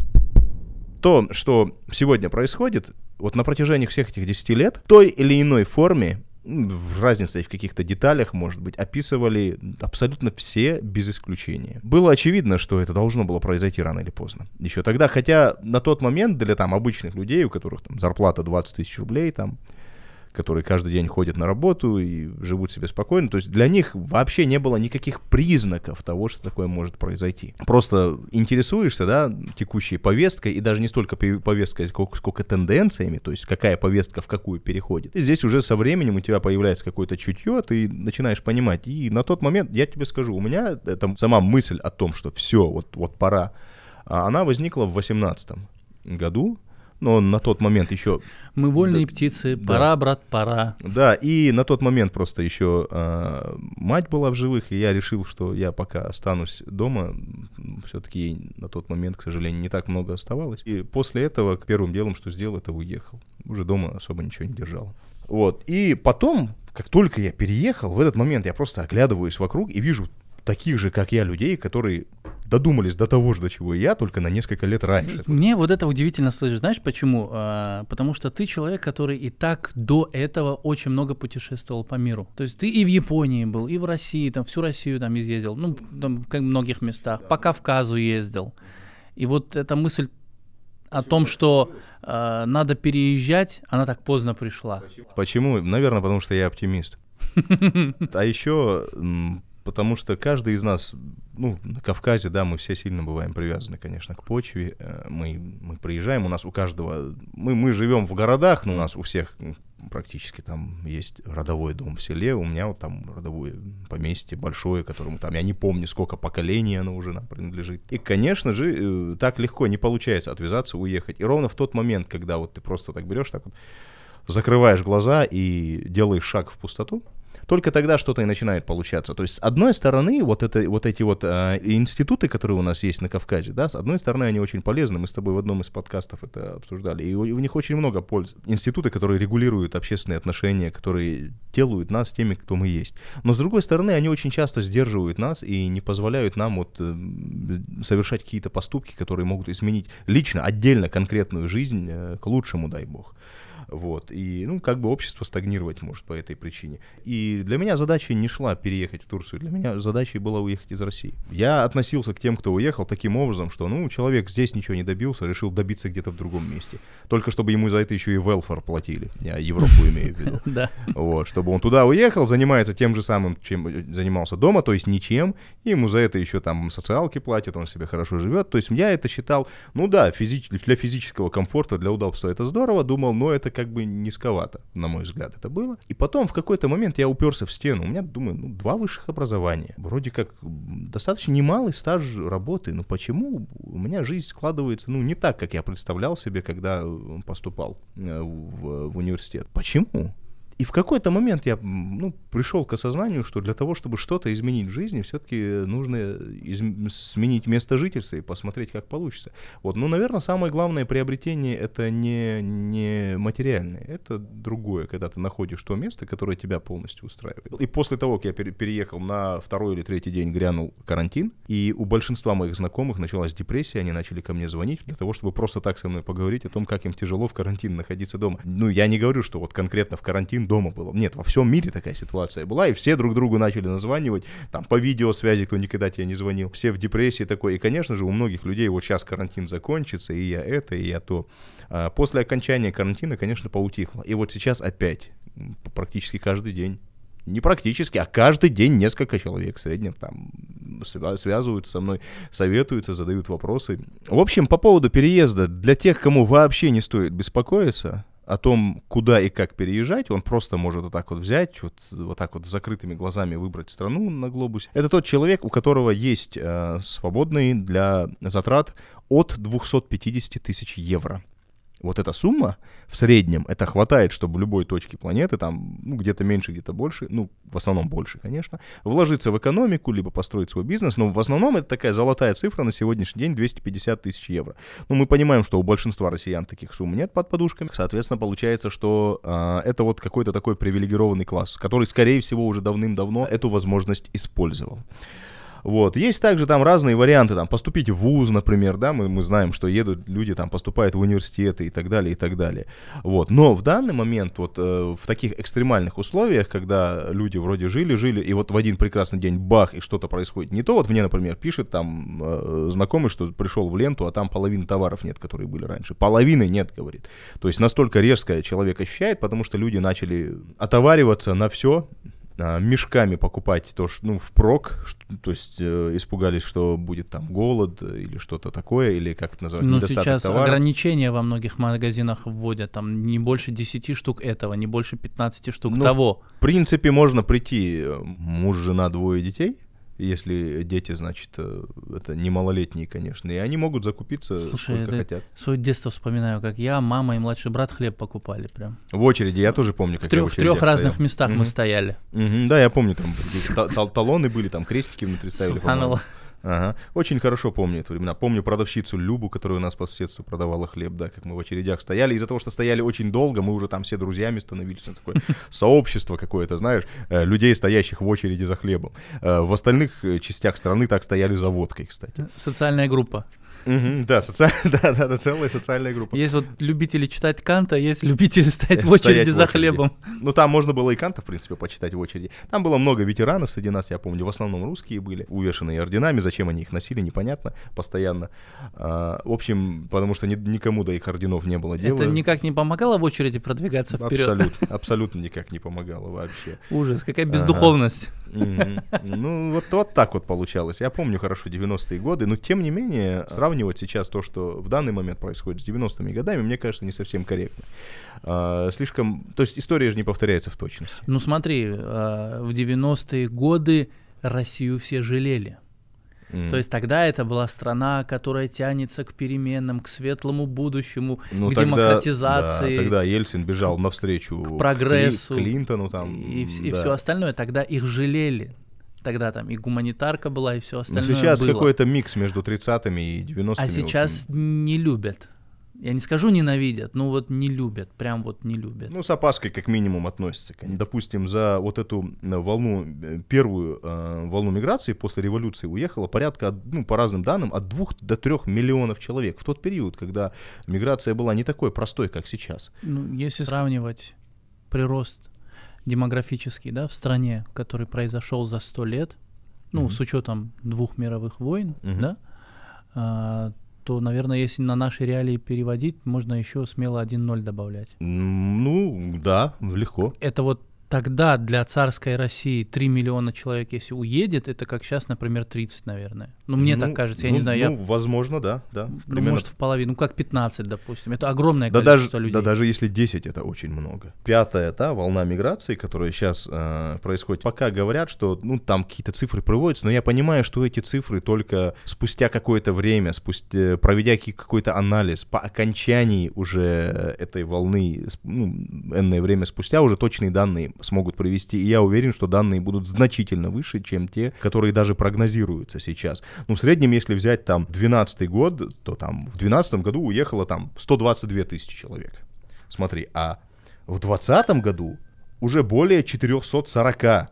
То, что сегодня происходит, вот на протяжении всех этих 10 лет, в той или иной форме в и в каких-то деталях, может быть, описывали абсолютно все без исключения. Было очевидно, что это должно было произойти рано или поздно. Еще тогда, хотя на тот момент для там обычных людей, у которых там зарплата 20 тысяч рублей, там которые каждый день ходят на работу и живут себе спокойно. То есть для них вообще не было никаких признаков того, что такое может произойти. Просто интересуешься, да, текущей повесткой, и даже не столько повесткой, сколько, сколько тенденциями, то есть какая повестка в какую переходит. И здесь уже со временем у тебя появляется какое-то чутье, ты начинаешь понимать. И на тот момент, я тебе скажу, у меня это сама мысль о том, что все, вот, вот пора, а она возникла в 18 году, но на тот момент еще... Мы вольные да, птицы, да. пора, брат, пора. Да, и на тот момент просто еще э, а, мать была в живых, и я решил, что я пока останусь дома, все-таки на тот момент, к сожалению, не так много оставалось. И после этого первым делом, что сделал, это уехал. Уже дома особо ничего не держал. Вот, и потом, как только я переехал, в этот момент я просто оглядываюсь вокруг и вижу таких же, как я, людей, которые додумались до того же, до чего и я, только на несколько лет раньше. Мне вот это удивительно слышишь. Знаешь почему? А, потому что ты человек, который и так до этого очень много путешествовал по миру. То есть ты и в Японии был, и в России, там всю Россию там изъездил, ну, там в многих местах, по Кавказу ездил. И вот эта мысль о том, что э, надо переезжать, она так поздно пришла. Почему? Наверное, потому что я оптимист. А еще потому что каждый из нас, ну, на Кавказе, да, мы все сильно бываем привязаны, конечно, к почве. Э, мы, мы приезжаем, у нас у каждого... Мы, мы живем в городах, но у нас у всех практически там есть родовой дом в селе. У меня вот там родовое поместье большое, которому там, я не помню, сколько поколений оно уже нам принадлежит. И, конечно же, э, так легко не получается отвязаться, уехать. И ровно в тот момент, когда вот ты просто так берешь, так вот закрываешь глаза и делаешь шаг в пустоту, только тогда что-то и начинает получаться. То есть, с одной стороны, вот, это, вот эти вот э, институты, которые у нас есть на Кавказе, да, с одной стороны, они очень полезны. Мы с тобой в одном из подкастов это обсуждали. И у, и у них очень много пользы. Институты, которые регулируют общественные отношения, которые делают нас теми, кто мы есть. Но, с другой стороны, они очень часто сдерживают нас и не позволяют нам вот э, совершать какие-то поступки, которые могут изменить лично, отдельно конкретную жизнь э, к лучшему, дай бог. Вот. И, ну, как бы общество стагнировать может по этой причине. И для меня задача не шла переехать в Турцию. Для меня задача была уехать из России. Я относился к тем, кто уехал, таким образом, что, ну, человек здесь ничего не добился, решил добиться где-то в другом месте. Только чтобы ему за это еще и велфор платили. Я Европу имею в виду. Да. Вот. Чтобы он туда уехал, занимается тем же самым, чем э, занимался дома, то есть ничем. И ему за это еще там социалки платят, он себе хорошо живет. То есть я это считал, ну да, физич... для физического комфорта, для удобства это здорово. Думал, но это как как бы низковато, на мой взгляд, это было. И потом в какой-то момент я уперся в стену. У меня, думаю, ну, два высших образования. Вроде как достаточно немалый стаж работы. Но почему у меня жизнь складывается, ну, не так, как я представлял себе, когда э, поступал э, в, в университет? Почему? И в какой-то момент я ну, пришел к осознанию, что для того, чтобы что-то изменить в жизни, все-таки нужно изм- сменить место жительства и посмотреть, как получится. Вот. Ну, наверное, самое главное приобретение это не, не материальное, это другое, когда ты находишь то место, которое тебя полностью устраивает. И после того, как я пере- переехал на второй или третий день, грянул карантин, и у большинства моих знакомых началась депрессия, они начали ко мне звонить для того, чтобы просто так со мной поговорить о том, как им тяжело в карантин находиться дома. Ну, я не говорю, что вот конкретно в карантин дома было. Нет, во всем мире такая ситуация была, и все друг другу начали названивать, там, по видеосвязи, кто никогда тебе не звонил, все в депрессии такой, и, конечно же, у многих людей вот сейчас карантин закончится, и я это, и я то. А после окончания карантина, конечно, поутихло. И вот сейчас опять, практически каждый день, не практически, а каждый день несколько человек в среднем там связываются со мной, советуются, задают вопросы. В общем, по поводу переезда, для тех, кому вообще не стоит беспокоиться, о том, куда и как переезжать, он просто может вот так вот взять, вот, вот так вот с закрытыми глазами выбрать страну на глобусе. Это тот человек, у которого есть э, свободные для затрат от 250 тысяч евро. Вот эта сумма в среднем, это хватает, чтобы в любой точке планеты, там, ну, где-то меньше, где-то больше, ну, в основном больше, конечно, вложиться в экономику, либо построить свой бизнес, но в основном это такая золотая цифра на сегодняшний день 250 тысяч евро. Ну, мы понимаем, что у большинства россиян таких сумм нет под подушками, соответственно, получается, что э, это вот какой-то такой привилегированный класс, который, скорее всего, уже давным-давно эту возможность использовал. Вот. Есть также там разные варианты, там, поступить в ВУЗ, например, да, мы, мы знаем, что едут люди, там, поступают в университеты и так далее, и так далее. Вот. Но в данный момент, вот, э, в таких экстремальных условиях, когда люди вроде жили-жили, и вот в один прекрасный день, бах, и что-то происходит не то, вот мне, например, пишет там э, знакомый, что пришел в ленту, а там половины товаров нет, которые были раньше. Половины нет, говорит. То есть настолько резкое человек ощущает, потому что люди начали отовариваться на все, а, мешками покупать то, что, ну, впрок, что, то есть э, испугались, что будет там голод или что-то такое, или как это называется, ну, сейчас товара. ограничения во многих магазинах вводят, там не больше 10 штук этого, не больше 15 штук ну, того. В принципе, можно прийти, э, муж, жена, двое детей, если дети, значит, э, это не малолетние, конечно, и они могут закупиться Слушай, сколько хотят. Свое детство вспоминаю, как я, мама и младший брат хлеб покупали прям. В очереди, я тоже помню, как в трех, я в, в трех разных стоял. местах угу. мы стояли. Угу, да, я помню, там талоны были, там крестики внутри ставили. Ага. Очень хорошо помню это времена. Помню продавщицу Любу, которая у нас по соседству продавала хлеб, да, как мы в очередях стояли. Из-за того, что стояли очень долго, мы уже там все друзьями становились. Ну, такое сообщество какое-то, знаешь, э, людей, стоящих в очереди за хлебом. Э, в остальных э, частях страны так стояли за водкой, кстати. Социальная группа да, целая социальная группа. Есть вот любители читать Канта, есть любители стоять в очереди за хлебом. Ну, там можно было и Канта, в принципе, почитать в очереди. Там было много ветеранов среди нас, я помню, в основном русские были, увешанные орденами, зачем они их носили, непонятно, постоянно. А, в общем, потому что никому до их орденов не было дела. Это никак не помогало в очереди продвигаться вперед? Абсолютно, абсолютно никак не помогало вообще. Ужас, какая бездуховность. Ну, вот, так вот получалось. Я помню хорошо 90-е годы, но тем не менее, сравнивать сейчас то, что в данный момент происходит с 90-ми годами, мне кажется, не совсем корректно. А, слишком... То есть история же не повторяется в точности. Ну, смотри, а, в 90-е годы Россию все жалели. Mm. То есть тогда это была страна, которая тянется к переменам, к светлому будущему, ну, к тогда, демократизации. Да, тогда Ельцин бежал навстречу к прогрессу, Клинтону там и, да. все остальное. Тогда их жалели. Тогда там и гуманитарка была, и все остальное. Но сейчас какой-то микс между 30-ми и 90-ми. А сейчас не любят я не скажу ненавидят, но вот не любят, прям вот не любят. Ну, с опаской как минимум относятся. конечно. Допустим, за вот эту э, волну, э, первую э, волну миграции после революции уехало порядка, ну, по разным данным, от двух до трех миллионов человек в тот период, когда миграция была не такой простой, как сейчас. Ну, если сравнивать прирост демографический, да, в стране, который произошел за сто лет, ну, mm с учетом двух мировых войн, mm-hmm. да, а, то, наверное, если на наши реалии переводить, можно еще смело 1-0 добавлять. Ну, да, легко. Это вот Тогда для царской России 3 миллиона человек, если уедет, это как сейчас, например, 30, наверное. Ну, мне ну, так кажется, я ну, не знаю. Ну, я... возможно, да, да. Ну, примерно... может, в половину, ну, как 15, допустим. Это огромное да количество даже, людей. Да даже если 10, это очень много. Пятая, та волна миграции, которая сейчас э, происходит. Пока говорят, что, ну, там какие-то цифры проводятся, но я понимаю, что эти цифры только спустя какое-то время, спустя, э, проведя какой-то анализ, по окончании уже э, этой волны, ну, энное время спустя, уже точные данные смогут провести. И я уверен, что данные будут значительно выше, чем те, которые даже прогнозируются сейчас. Ну, в среднем, если взять там 2012 год, то там в 2012 году уехало там 122 тысячи человек. Смотри, а в 2020 году уже более 440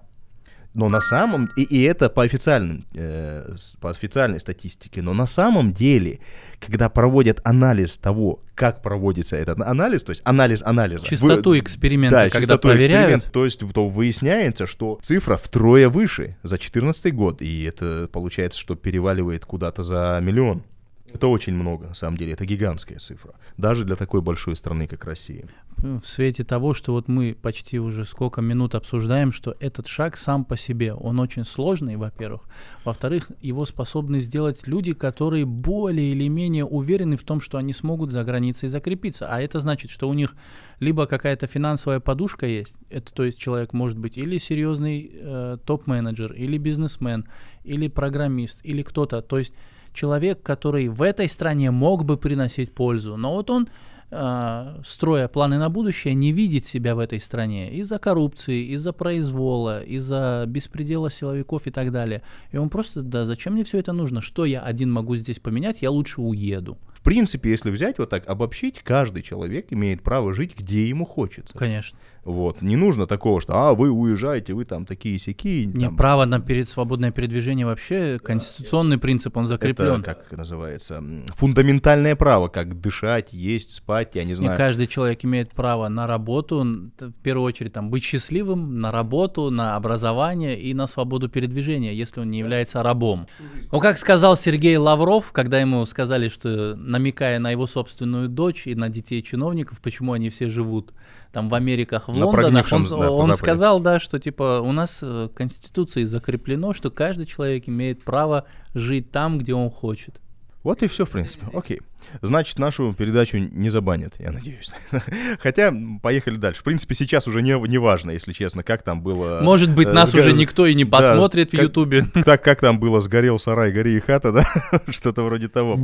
но на самом и, и это по официальным э, по официальной статистике, но на самом деле, когда проводят анализ того, как проводится этот анализ, то есть анализ анализа, частоту вы, эксперимента, да, когда чистоту проверяют, то есть то выясняется, что цифра втрое выше за 2014 год, и это получается, что переваливает куда-то за миллион. Это очень много, на самом деле, это гигантская цифра, даже для такой большой страны, как Россия. В свете того, что вот мы почти уже сколько минут обсуждаем, что этот шаг сам по себе, он очень сложный, во-первых. Во-вторых, его способны сделать люди, которые более или менее уверены в том, что они смогут за границей закрепиться. А это значит, что у них либо какая-то финансовая подушка есть, это то есть человек может быть или серьезный э, топ-менеджер, или бизнесмен, или программист, или кто-то. То есть человек, который в этой стране мог бы приносить пользу, но вот он а, строя планы на будущее, не видит себя в этой стране из-за коррупции, из-за произвола, из-за беспредела силовиков и так далее. И он просто, да, зачем мне все это нужно? Что я один могу здесь поменять? Я лучше уеду. В принципе, если взять вот так, обобщить, каждый человек имеет право жить, где ему хочется. Конечно. Вот. Не нужно такого, что а вы уезжаете, вы там такие сяки. Не, там... право на перед, свободное передвижение вообще конституционный да, принцип, он закреплен. Это, как называется, фундаментальное право, как дышать, есть, спать, я не знаю. И каждый человек имеет право на работу, в первую очередь там быть счастливым, на работу, на образование и на свободу передвижения, если он не является рабом. Ну, как сказал Сергей Лавров, когда ему сказали, что намекая на его собственную дочь и на детей чиновников, почему они все живут там в Америках, в на Лондонах, он, да, э, он сказал, да, что типа у нас э, Конституцией закреплено, что каждый человек имеет право жить там, где он хочет. Вот и все, в принципе. Окей. Значит, нашу передачу не забанят, я надеюсь. Хотя, поехали дальше. В принципе, сейчас уже не, не важно, если честно, как там было... Может быть, э, нас уже никто и не посмотрит в Ютубе. Так, как там было «Сгорел сарай, гори и хата», да? Что-то вроде того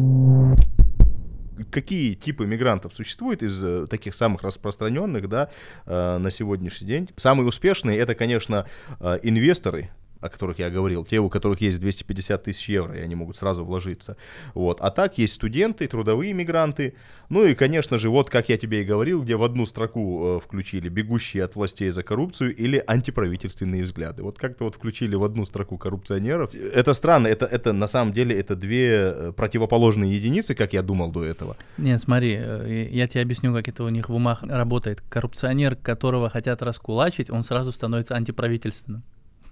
какие типы мигрантов существуют из э, таких самых распространенных да, э, на сегодняшний день? Самые успешные это, конечно, э, инвесторы, о которых я говорил, те, у которых есть 250 тысяч евро, и они могут сразу вложиться. Вот. А так есть студенты, трудовые мигранты. Ну и, конечно же, вот как я тебе и говорил, где в одну строку э, включили бегущие от властей за коррупцию или антиправительственные взгляды. Вот как-то вот включили в одну строку коррупционеров. Это странно, это, это на самом деле это две э, противоположные единицы, как я думал до этого. Нет, смотри, э, я тебе объясню, как это у них в умах работает. Коррупционер, которого хотят раскулачить, он сразу становится антиправительственным.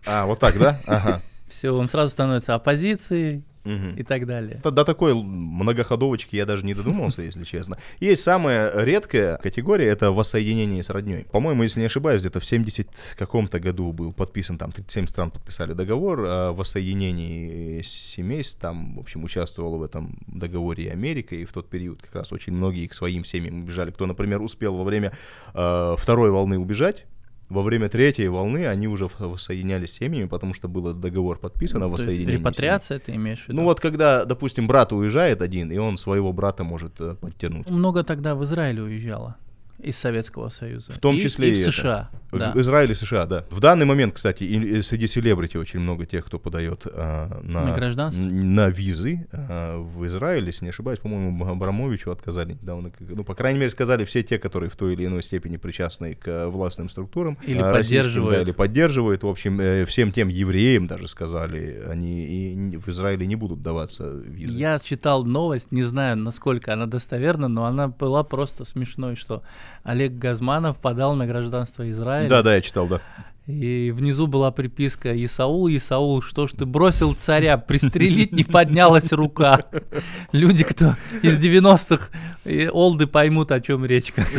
А, вот так, да? Ага. Все, он сразу становится оппозицией, угу. и так далее. До, до такой многоходовочки я даже не додумался, если честно. Есть самая редкая категория, это воссоединение с родней. По-моему, если не ошибаюсь, где-то в 70 каком-то году был подписан, там 37 стран подписали договор о воссоединении семейств, там, в общем, участвовала в этом договоре и Америка, и в тот период как раз очень многие к своим семьям убежали. Кто, например, успел во время э, второй волны убежать, во время третьей волны они уже воссоединялись семьями, потому что был договор подписан о воссоединении. То есть Репатриация семьи. ты имеешь в ну виду? Ну вот когда, допустим, брат уезжает один, и он своего брата может э, подтянуть. Много тогда в Израиле уезжало. Из Советского Союза. В том и, числе и, в США. да. Израиль и США, да. В данный момент, кстати, и, среди селебрити очень много тех, кто подает а, на, на, на визы а, в Израиль, если не ошибаюсь, по-моему, Абрамовичу отказали недавно. Ну, по крайней мере, сказали все те, которые в той или иной степени причастны к э, властным структурам. Или а, поддерживают. Да, или поддерживают. В общем, э, всем тем евреям даже сказали, они и в Израиле не будут даваться визы. Я читал новость, не знаю, насколько она достоверна, но она была просто смешной, что Олег Газманов подал на гражданство Израиля. Да, да, я читал, да. И внизу была приписка «Исаул, Исаул, что ж ты бросил царя? Пристрелить не поднялась рука». Люди, кто из 90-х, олды поймут, о чем речь. Как.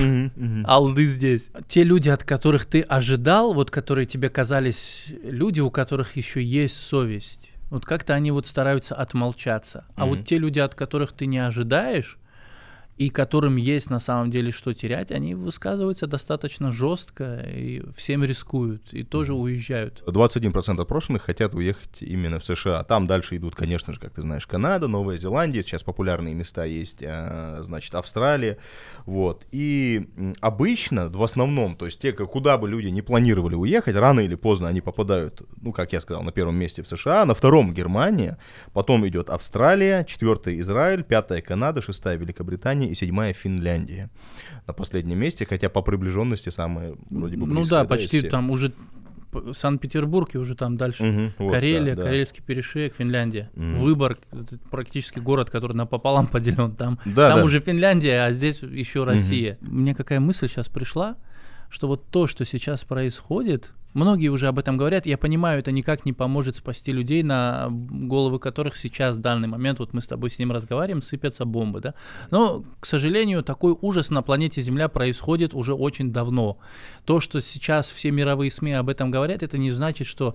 Алды здесь. Те люди, от которых ты ожидал, вот которые тебе казались люди, у которых еще есть совесть, вот как-то они вот стараются отмолчаться. А вот те люди, от которых ты не ожидаешь, и которым есть на самом деле что терять, они высказываются достаточно жестко и всем рискуют, и тоже уезжают. 21% опрошенных хотят уехать именно в США. Там дальше идут, конечно же, как ты знаешь, Канада, Новая Зеландия, сейчас популярные места есть, а, значит, Австралия, вот. И обычно, в основном, то есть те, куда бы люди не планировали уехать, рано или поздно они попадают, ну, как я сказал, на первом месте в США, на втором Германия, потом идет Австралия, четвертая Израиль, пятая Канада, шестая Великобритания, Германия и седьмая Финляндия. На последнем месте, хотя по приближенности самые вроде бы близкие, Ну да, да почти там уже Санкт-Петербург и уже там дальше угу, Карелия, да, да. Карельский перешеек, Финляндия. Угу. Выборг, практически город, который напополам поделен. Там, да, там да. уже Финляндия, а здесь еще Россия. Угу. Мне какая мысль сейчас пришла, что вот то, что сейчас происходит, Многие уже об этом говорят, я понимаю, это никак не поможет спасти людей, на головы которых сейчас в данный момент, вот мы с тобой с ним разговариваем, сыпятся бомбы, да. Но, к сожалению, такой ужас на планете Земля происходит уже очень давно. То, что сейчас все мировые СМИ об этом говорят, это не значит, что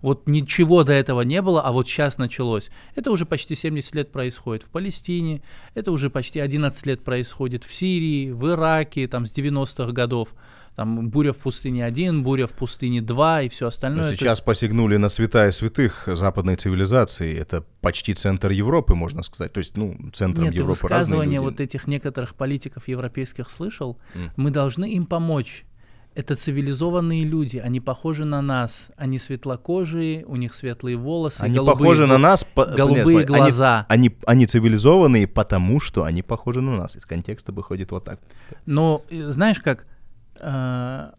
вот ничего до этого не было, а вот сейчас началось. Это уже почти 70 лет происходит в Палестине, это уже почти 11 лет происходит в Сирии, в Ираке, там с 90-х годов там «Буря в пустыне 1», «Буря в пустыне 2» и все остальное. Но сейчас есть... посягнули на святая святых западной цивилизации. Это почти центр Европы, можно сказать. То есть, ну, центром Нет, Европы высказывания вот этих некоторых политиков европейских слышал. Mm. Мы должны им помочь. Это цивилизованные люди, они похожи на нас, они светлокожие, у них светлые волосы, они голубые, похожи на нас, по... голубые Нет, смотри, глаза. Они, они, они цивилизованные, потому что они похожи на нас. Из контекста выходит вот так. Но э, знаешь как, Э,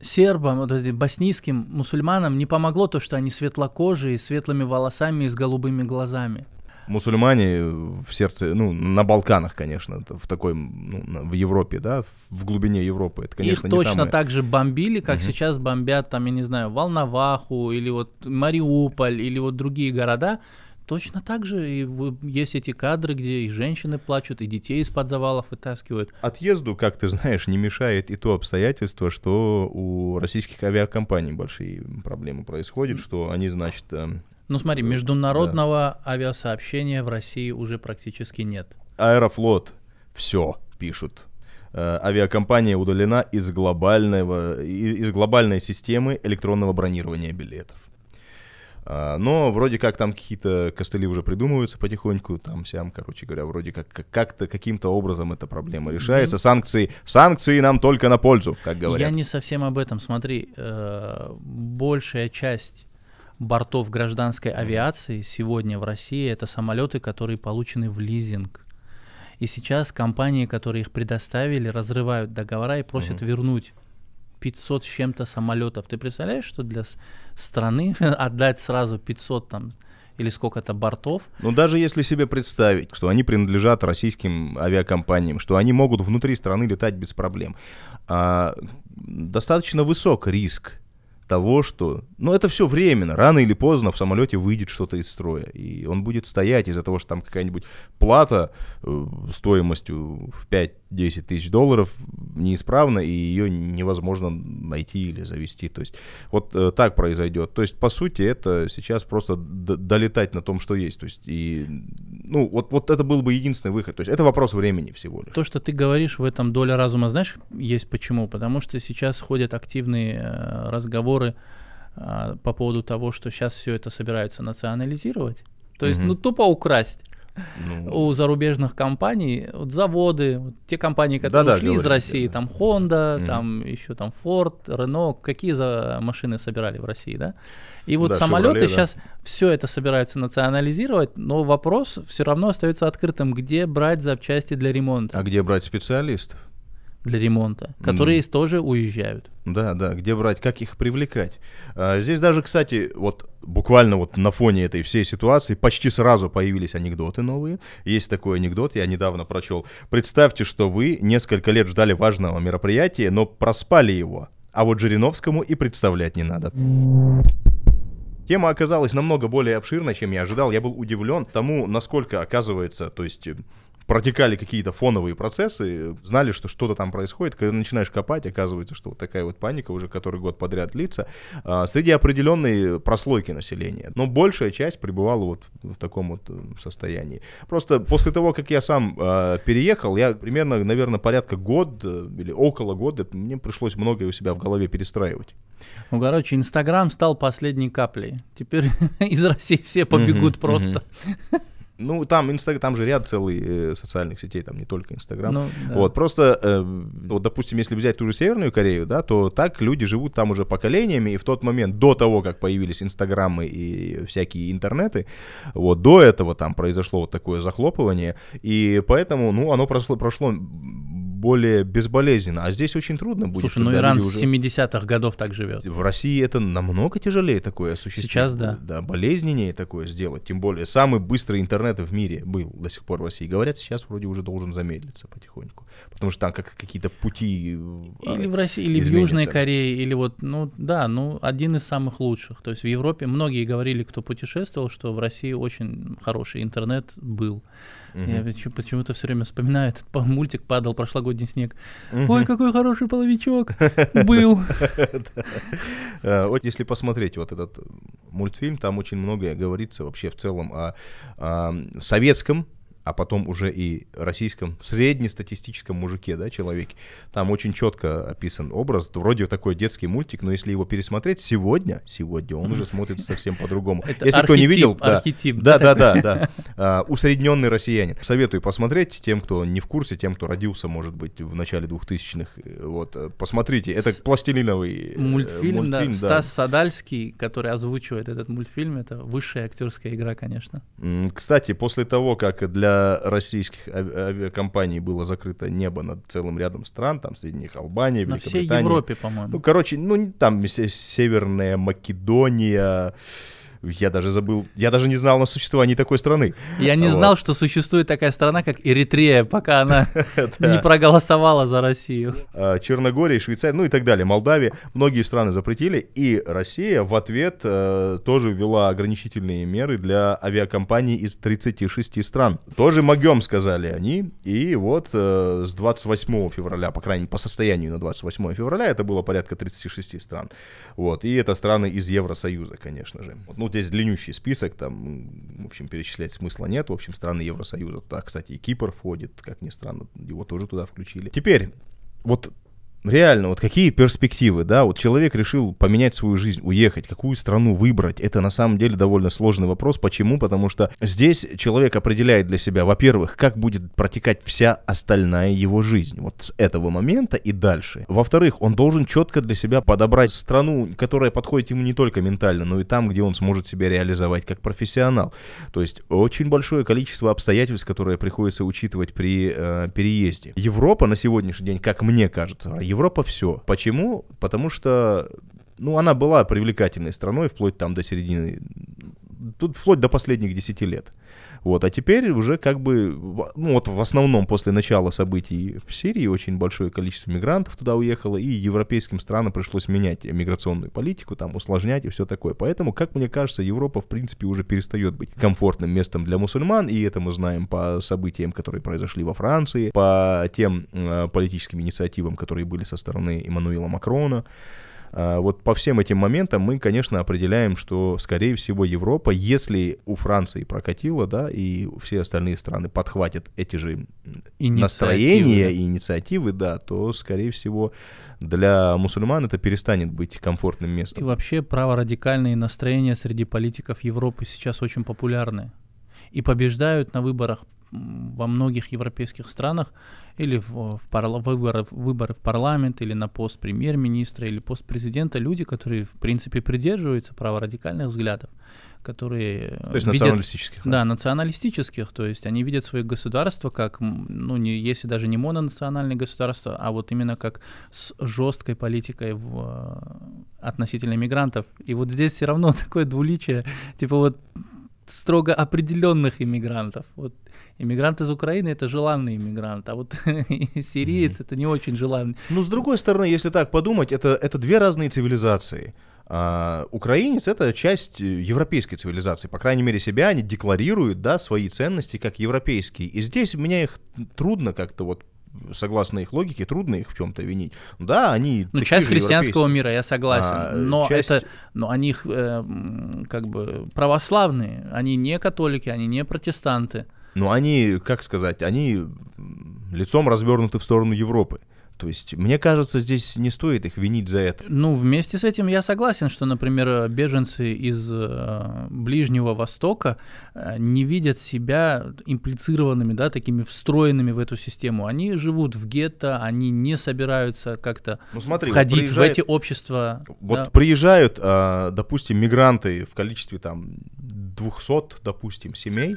сербам, вот этим боснийским мусульманам не помогло то, что они светлокожие, светлыми волосами и с голубыми глазами мусульмане э, в сердце, ну, на Балканах, конечно, в такой, ну, в Европе, да, в глубине Европы. Это, конечно, Их точно самые... так же бомбили, как угу. сейчас бомбят, там, я не знаю, Волноваху или вот Мариуполь или вот другие города, Точно так же и есть эти кадры, где и женщины плачут, и детей из-под завалов вытаскивают. Отъезду, как ты знаешь, не мешает и то обстоятельство, что у российских авиакомпаний большие проблемы происходят, что они, значит... Э, ну смотри, э, международного да. авиасообщения в России уже практически нет. Аэрофлот, все, пишут э, авиакомпания удалена из, глобального, из глобальной системы электронного бронирования билетов. А, но вроде как там какие-то костыли уже придумываются потихоньку, там сям, короче говоря, вроде как как-то каким-то образом эта проблема решается. Mm-hmm. Санкции, санкции нам только на пользу, как говорят. Я не совсем об этом. Смотри, э, большая часть бортов гражданской авиации сегодня в России это самолеты, которые получены в лизинг. И сейчас компании, которые их предоставили, разрывают договора и просят mm-hmm. вернуть 500 с чем-то самолетов. Ты представляешь, что для страны отдать сразу 500 там или сколько-то бортов. Ну, даже если себе представить, что они принадлежат российским авиакомпаниям, что они могут внутри страны летать без проблем, а, достаточно высок риск того, что... Ну, это все временно. Рано или поздно в самолете выйдет что-то из строя. И он будет стоять из-за того, что там какая-нибудь плата э, стоимостью в 5 10 тысяч долларов неисправна, и ее невозможно найти или завести. То есть вот э, так произойдет. То есть, по сути, это сейчас просто долетать на том, что есть. То есть, и, ну, вот, вот это был бы единственный выход. То есть это вопрос времени всего лишь. То, что ты говоришь, в этом доля разума, знаешь, есть почему? Потому что сейчас ходят активные э, разговоры э, по поводу того, что сейчас все это собираются национализировать. То есть, угу. ну, тупо украсть ну... у зарубежных компаний, вот заводы, вот те компании, которые да, ушли да, из России, да. там Honda, mm. там еще там Ford, Renault, какие за машины собирали в России, да? И вот да, самолеты Chevrolet, сейчас да. все это собираются национализировать, но вопрос все равно остается открытым, где брать запчасти для ремонта. А где брать специалистов? для ремонта, которые mm. тоже уезжают. Да, да, где брать, как их привлекать. А, здесь даже, кстати, вот буквально вот на фоне этой всей ситуации почти сразу появились анекдоты новые. Есть такой анекдот, я недавно прочел. Представьте, что вы несколько лет ждали важного мероприятия, но проспали его. А вот Жириновскому и представлять не надо. Тема оказалась намного более обширной, чем я ожидал. Я был удивлен тому, насколько оказывается, то есть э, протекали какие-то фоновые процессы, знали, что что-то там происходит. Когда начинаешь копать, оказывается, что вот такая вот паника уже который год подряд длится а, среди определенной прослойки населения. Но большая часть пребывала вот в таком вот э, состоянии. Просто после того, как я сам а, переехал, я примерно, наверное, порядка год э, или около года, мне пришлось многое у себя в голове перестраивать. Ну, короче, Инстаграм стал последней каплей. Теперь из России все побегут просто. Ну, там, инстаг... там же ряд целый э, социальных сетей, там не только Инстаграм. Ну, да. Вот, просто, э, вот, допустим, если взять ту же Северную Корею, да, то так люди живут там уже поколениями, и в тот момент, до того, как появились Инстаграмы и всякие интернеты, вот, до этого там произошло вот такое захлопывание, и поэтому, ну, оно прошло, прошло более безболезненно. А здесь очень трудно будет. Слушай, ну Иран уже... с 70-х годов так живет. В России это намного тяжелее такое осуществить. Сейчас, да. Да, болезненнее такое сделать. Тем более, самый быстрый интернет в мире был до сих пор в России. Говорят, сейчас вроде уже должен замедлиться потихоньку. Потому что там как какие-то пути э, Или в России, или изменятся. в Южной Корее, или вот, ну да, ну один из самых лучших. То есть в Европе многие говорили, кто путешествовал, что в России очень хороший интернет был. Я почему-то все время вспоминаю этот мультик «Падал прошлогодний снег». Ой, какой хороший половичок был. Э, вот если посмотреть вот этот мультфильм, там очень многое говорится вообще в целом о советском а потом уже и российском среднестатистическом мужике, да, человеке. Там очень четко описан образ, вроде такой детский мультик, но если его пересмотреть сегодня, сегодня он уже смотрится совсем по-другому. если кто не видел, да, да, да, да, да, да. Усредненный россиянин. Советую посмотреть тем, кто не в курсе, тем, кто родился, может быть, в начале 2000-х. Вот, э, посмотрите, это пластилиновый э, мультфильм, да. Стас Садальский, который озвучивает этот мультфильм, это высшая актерская игра, конечно. Кстати, после того, как для российских авиакомпаний было закрыто небо над целым рядом стран, там среди них Албания, На всей Европе, по-моему. Ну, короче, ну там северная Македония, я даже забыл, я даже не знал о существовании такой страны. Я не вот. знал, что существует такая страна, как Эритрея, пока она не проголосовала за Россию. А, Черногория, Швейцария, ну и так далее, Молдавия. Многие страны запретили, и Россия в ответ э, тоже ввела ограничительные меры для авиакомпаний из 36 стран. Тоже могем, сказали они, и вот э, с 28 февраля, по крайней мере, по состоянию на 28 февраля, это было порядка 36 стран. Вот, и это страны из Евросоюза, конечно же. Ну, здесь длиннющий список, там, в общем, перечислять смысла нет. В общем, страны Евросоюза, так, кстати, и Кипр входит, как ни странно, его тоже туда включили. Теперь, вот реально, вот какие перспективы, да, вот человек решил поменять свою жизнь, уехать, какую страну выбрать, это на самом деле довольно сложный вопрос. Почему? Потому что здесь человек определяет для себя, во-первых, как будет протекать вся остальная его жизнь, вот с этого момента и дальше. Во-вторых, он должен четко для себя подобрать страну, которая подходит ему не только ментально, но и там, где он сможет себя реализовать как профессионал. То есть очень большое количество обстоятельств, которые приходится учитывать при э, переезде. Европа на сегодняшний день, как мне кажется, Европа все. Почему? Потому что ну, она была привлекательной страной вплоть там до середины, тут вплоть до последних 10 лет. Вот, а теперь уже как бы, ну вот в основном после начала событий в Сирии очень большое количество мигрантов туда уехало, и европейским странам пришлось менять миграционную политику, там усложнять и все такое. Поэтому, как мне кажется, Европа в принципе уже перестает быть комфортным местом для мусульман, и это мы знаем по событиям, которые произошли во Франции, по тем э, политическим инициативам, которые были со стороны Эммануила Макрона. А, вот по всем этим моментам мы, конечно, определяем, что, скорее всего, Европа, если у Франции прокатило, да, и все остальные страны подхватят эти же инициативы. настроения и инициативы, да, то, скорее всего, для мусульман это перестанет быть комфортным местом. И вообще праворадикальные настроения среди политиков Европы сейчас очень популярны и побеждают на выборах во многих европейских странах или в, в парла- выборы, выборы в парламент, или на пост премьер-министра, или пост президента люди, которые, в принципе, придерживаются праворадикальных взглядов, которые... Э, то есть видят, националистических. Да, да, националистических, то есть они видят свое государство как, ну, не, если даже не мононациональное государство, а вот именно как с жесткой политикой в, э, относительно мигрантов. И вот здесь все равно такое двуличие, типа вот строго определенных иммигрантов. Вот Иммигрант из Украины — это желанный иммигрант, а вот сириец это не очень желанный. Ну, с другой стороны, если так подумать, это, это две разные цивилизации. А, украинец это часть э, европейской цивилизации, по крайней мере себя они декларируют, да, свои ценности как европейские. И здесь меня их трудно как-то вот согласно их логике, трудно их в чем-то винить. Да, они... Ну, часть христианского мира, я согласен. А, но часть... это... Но они э, как бы православные, они не католики, они не протестанты. Ну, они, как сказать, они лицом развернуты в сторону Европы. То есть, мне кажется, здесь не стоит их винить за это. Ну, вместе с этим я согласен, что, например, беженцы из э, Ближнего Востока э, не видят себя имплицированными, да, такими встроенными в эту систему. Они живут в гетто, они не собираются как-то ну, смотри, входить вот в эти общества. Вот да. приезжают, э, допустим, мигранты в количестве там 200, допустим, семей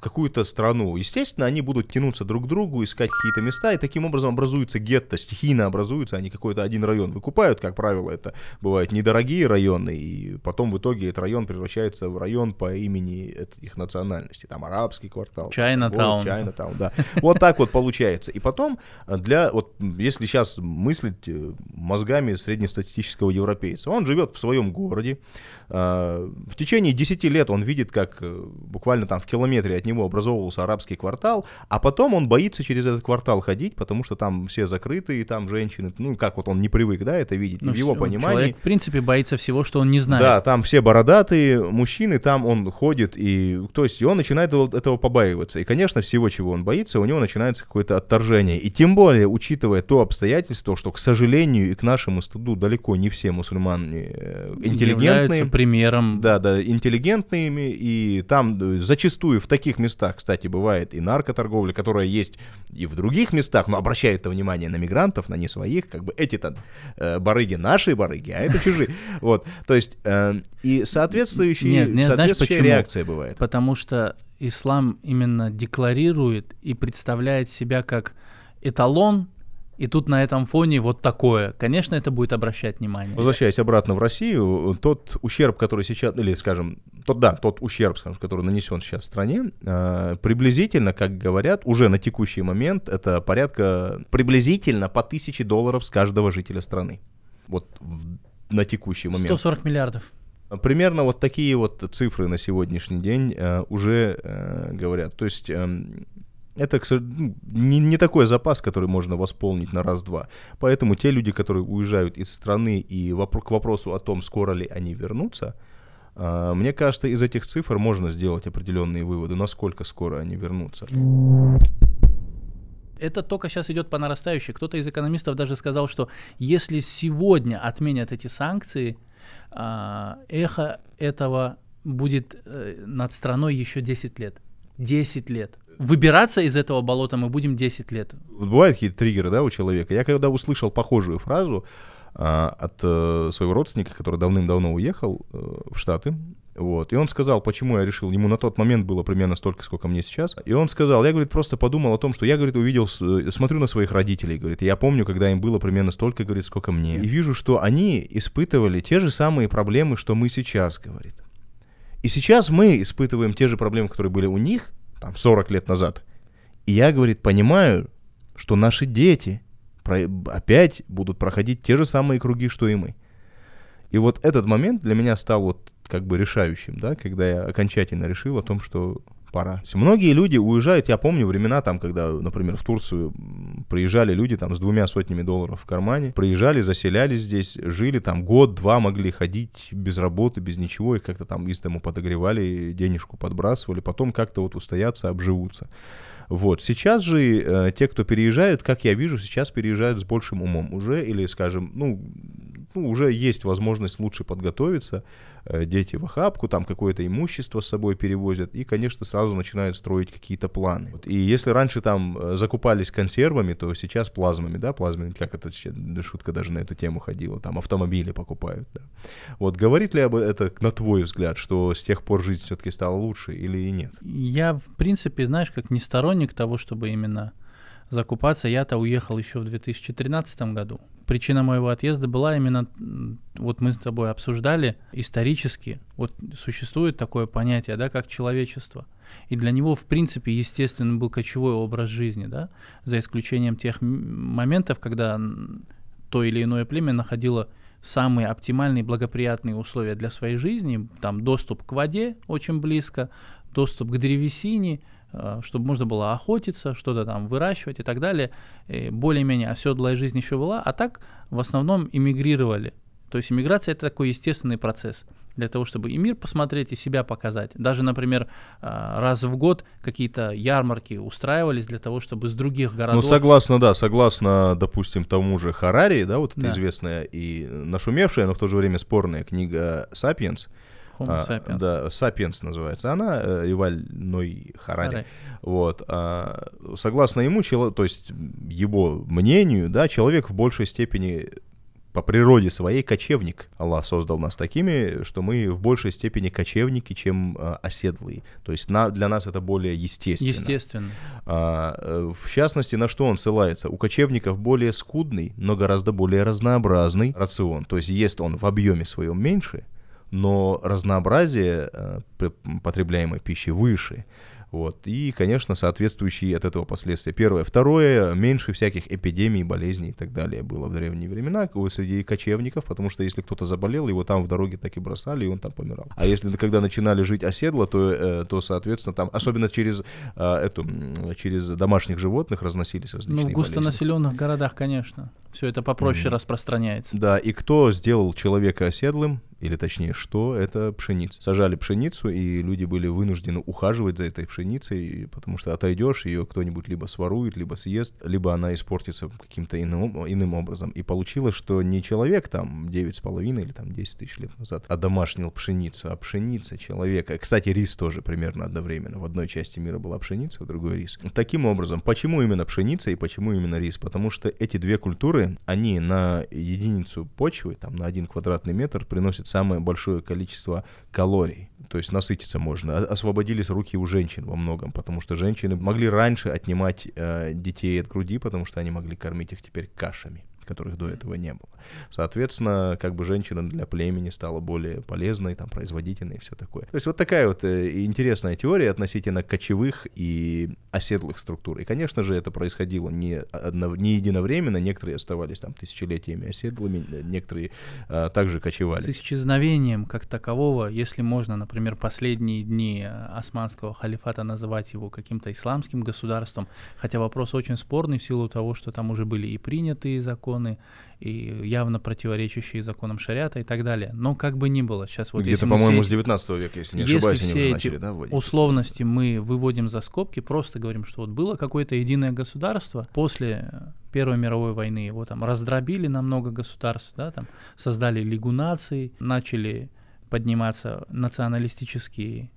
в какую-то страну. Естественно, они будут тянуться друг к другу, искать какие-то места, и таким образом образуется гетто, стихийно образуется, они какой-то один район выкупают, как правило, это бывают недорогие районы, и потом в итоге этот район превращается в район по имени их национальности, там арабский квартал. Чайнатаун. Чайнатаун, да. Вот так вот получается. И потом э, для, вот если сейчас мыслить э, мозгами среднестатистического европейца, он живет в своем городе, э, в течение 10 лет он видит, как буквально там в километре от него него образовывался арабский квартал, а потом он боится через этот квартал ходить, потому что там все закрыты, и там женщины, ну, как вот он не привык, да, это видеть, ну, в его понимании. Человек, в принципе, боится всего, что он не знает. Да, там все бородатые мужчины, там он ходит, и, то есть, и он начинает этого побаиваться. И, конечно, всего, чего он боится, у него начинается какое-то отторжение. И тем более, учитывая то обстоятельство, что, к сожалению, и к нашему стыду далеко не все мусульмане э, интеллигентные. примером. Да, да, интеллигентными, и там э, зачастую в таких местах, кстати, бывает и наркоторговля, которая есть и в других местах, но обращает это внимание на мигрантов, на не своих, как бы эти-то э, барыги наши барыги, а это чужие. Вот, то есть э, и соответствующие, нет, соответствующая реакция бывает. Потому что ислам именно декларирует и представляет себя как эталон и тут на этом фоне вот такое. Конечно, это будет обращать внимание. Возвращаясь обратно в Россию, тот ущерб, который сейчас, или, скажем, тот, да, тот ущерб, скажем, который нанесен сейчас стране, э, приблизительно, как говорят, уже на текущий момент это порядка приблизительно по тысяче долларов с каждого жителя страны. Вот на текущий момент. 140 миллиардов. Примерно вот такие вот цифры на сегодняшний день э, уже э, говорят. То есть э, это ну, не, не такой запас, который можно восполнить на раз-два. Поэтому те люди, которые уезжают из страны и воп- к вопросу о том, скоро ли они вернутся, а, мне кажется, из этих цифр можно сделать определенные выводы, насколько скоро они вернутся. Это только сейчас идет по нарастающей. Кто-то из экономистов даже сказал, что если сегодня отменят эти санкции, а, эхо этого будет э, над страной еще 10 лет. 10 лет выбираться из этого болота мы будем 10 лет. Вот бывают какие-то триггеры, да, у человека. Я когда услышал похожую фразу а, от а, своего родственника, который давным-давно уехал а, в Штаты, вот. И он сказал, почему я решил, ему на тот момент было примерно столько, сколько мне сейчас. И он сказал, я, говорит, просто подумал о том, что я, говорит, увидел, э, смотрю на своих родителей, говорит, я помню, когда им было примерно столько, говорит, сколько мне. И вижу, что они испытывали те же самые проблемы, что мы сейчас, говорит. И сейчас мы испытываем те же проблемы, которые были у них, там, 40 лет назад. И я, говорит, понимаю, что наши дети опять будут проходить те же самые круги, что и мы. И вот этот момент для меня стал вот как бы решающим, да, когда я окончательно решил о том, что пора. Многие люди уезжают, я помню времена там, когда, например, в Турцию приезжали люди там с двумя сотнями долларов в кармане, приезжали, заселялись здесь, жили там год-два, могли ходить без работы, без ничего, их как-то там из дому подогревали, денежку подбрасывали, потом как-то вот устояться, обживутся. Вот. Сейчас же э, те, кто переезжают, как я вижу, сейчас переезжают с большим умом уже, или, скажем, ну, ну, уже есть возможность лучше подготовиться. Э, дети в охапку, там какое-то имущество с собой перевозят. И, конечно, сразу начинают строить какие-то планы. И если раньше там э, закупались консервами, то сейчас плазмами, да, плазмами, как это шутка даже на эту тему ходила, там автомобили покупают. Да. Вот говорит ли об это, на твой взгляд, что с тех пор жизнь все-таки стала лучше или нет? Я, в принципе, знаешь, как не сторонник того, чтобы именно закупаться. Я-то уехал еще в 2013 году причина моего отъезда была именно, вот мы с тобой обсуждали исторически, вот существует такое понятие, да, как человечество. И для него, в принципе, естественно, был кочевой образ жизни, да, за исключением тех моментов, когда то или иное племя находило самые оптимальные благоприятные условия для своей жизни, там доступ к воде очень близко, доступ к древесине, Э, чтобы можно было охотиться, что-то там выращивать и так далее. Более-менее оседлая жизнь еще была, а так в основном эмигрировали. То есть иммиграция – это такой естественный процесс для того, чтобы и мир посмотреть, и себя показать. Даже, например, э, раз в год какие-то ярмарки устраивались для того, чтобы с других ну, городов... Ну, согласно, да, согласно, допустим, тому же Харари, да, вот эта да. известная и нашумевшая, но в то же время спорная книга «Сапиенс», Homo а, sapiens. А, да, sapiens называется она, э, Иваль Ной Харари. Вот. А, согласно ему, чело, то есть его мнению, да, человек в большей степени по природе своей кочевник. Аллах создал нас такими, что мы в большей степени кочевники, чем а, оседлые. То есть на, для нас это более естественно. Естественно. А, э, в частности, на что он ссылается? У кочевников более скудный, но гораздо более разнообразный рацион. То есть ест он в объеме своем меньше, но разнообразие э, потребляемой пищи выше. Вот. И, конечно, соответствующие от этого последствия. Первое. Второе, меньше всяких эпидемий, болезней и так далее было в древние времена среди кочевников, потому что если кто-то заболел, его там в дороге так и бросали, и он там помирал. А если когда начинали жить оседло, то, э, то соответственно, там, особенно через, э, эту, через домашних животных разносились ну, различные болезни. Ну, в густонаселенных болезни. городах, конечно, все это попроще mm. распространяется. Да, и кто сделал человека оседлым? или точнее, что это пшеница. Сажали пшеницу, и люди были вынуждены ухаживать за этой пшеницей, потому что отойдешь, ее кто-нибудь либо сворует, либо съест, либо она испортится каким-то иным, иным образом. И получилось, что не человек там 9,5 или там 10 тысяч лет назад одомашнил пшеницу, а пшеница человека. Кстати, рис тоже примерно одновременно. В одной части мира была пшеница, в другой рис. Таким образом, почему именно пшеница и почему именно рис? Потому что эти две культуры, они на единицу почвы, там на один квадратный метр приносят самое большое количество калорий. То есть насытиться можно. Освободились руки у женщин во многом, потому что женщины могли раньше отнимать э, детей от груди, потому что они могли кормить их теперь кашами которых до этого не было. Соответственно, как бы женщина для племени стала более полезной, там, производительной и все такое. То есть вот такая вот э, интересная теория относительно кочевых и оседлых структур. И, конечно же, это происходило не, одно, не единовременно, некоторые оставались там тысячелетиями оседлыми, некоторые а, также кочевали. С исчезновением как такового, если можно, например, последние дни э, османского халифата называть его каким-то исламским государством, хотя вопрос очень спорный в силу того, что там уже были и принятые законы, законы, и явно противоречащие законам шариата и так далее. Но как бы ни было, сейчас вот... Где-то, по-моему, с 19 века, если не если ошибаюсь, они все уже начали, эти да, вводить? условности мы выводим за скобки, просто говорим, что вот было какое-то единое государство после э, Первой мировой войны, его там раздробили на много государств, да, там создали Лигу наций, начали подниматься националистические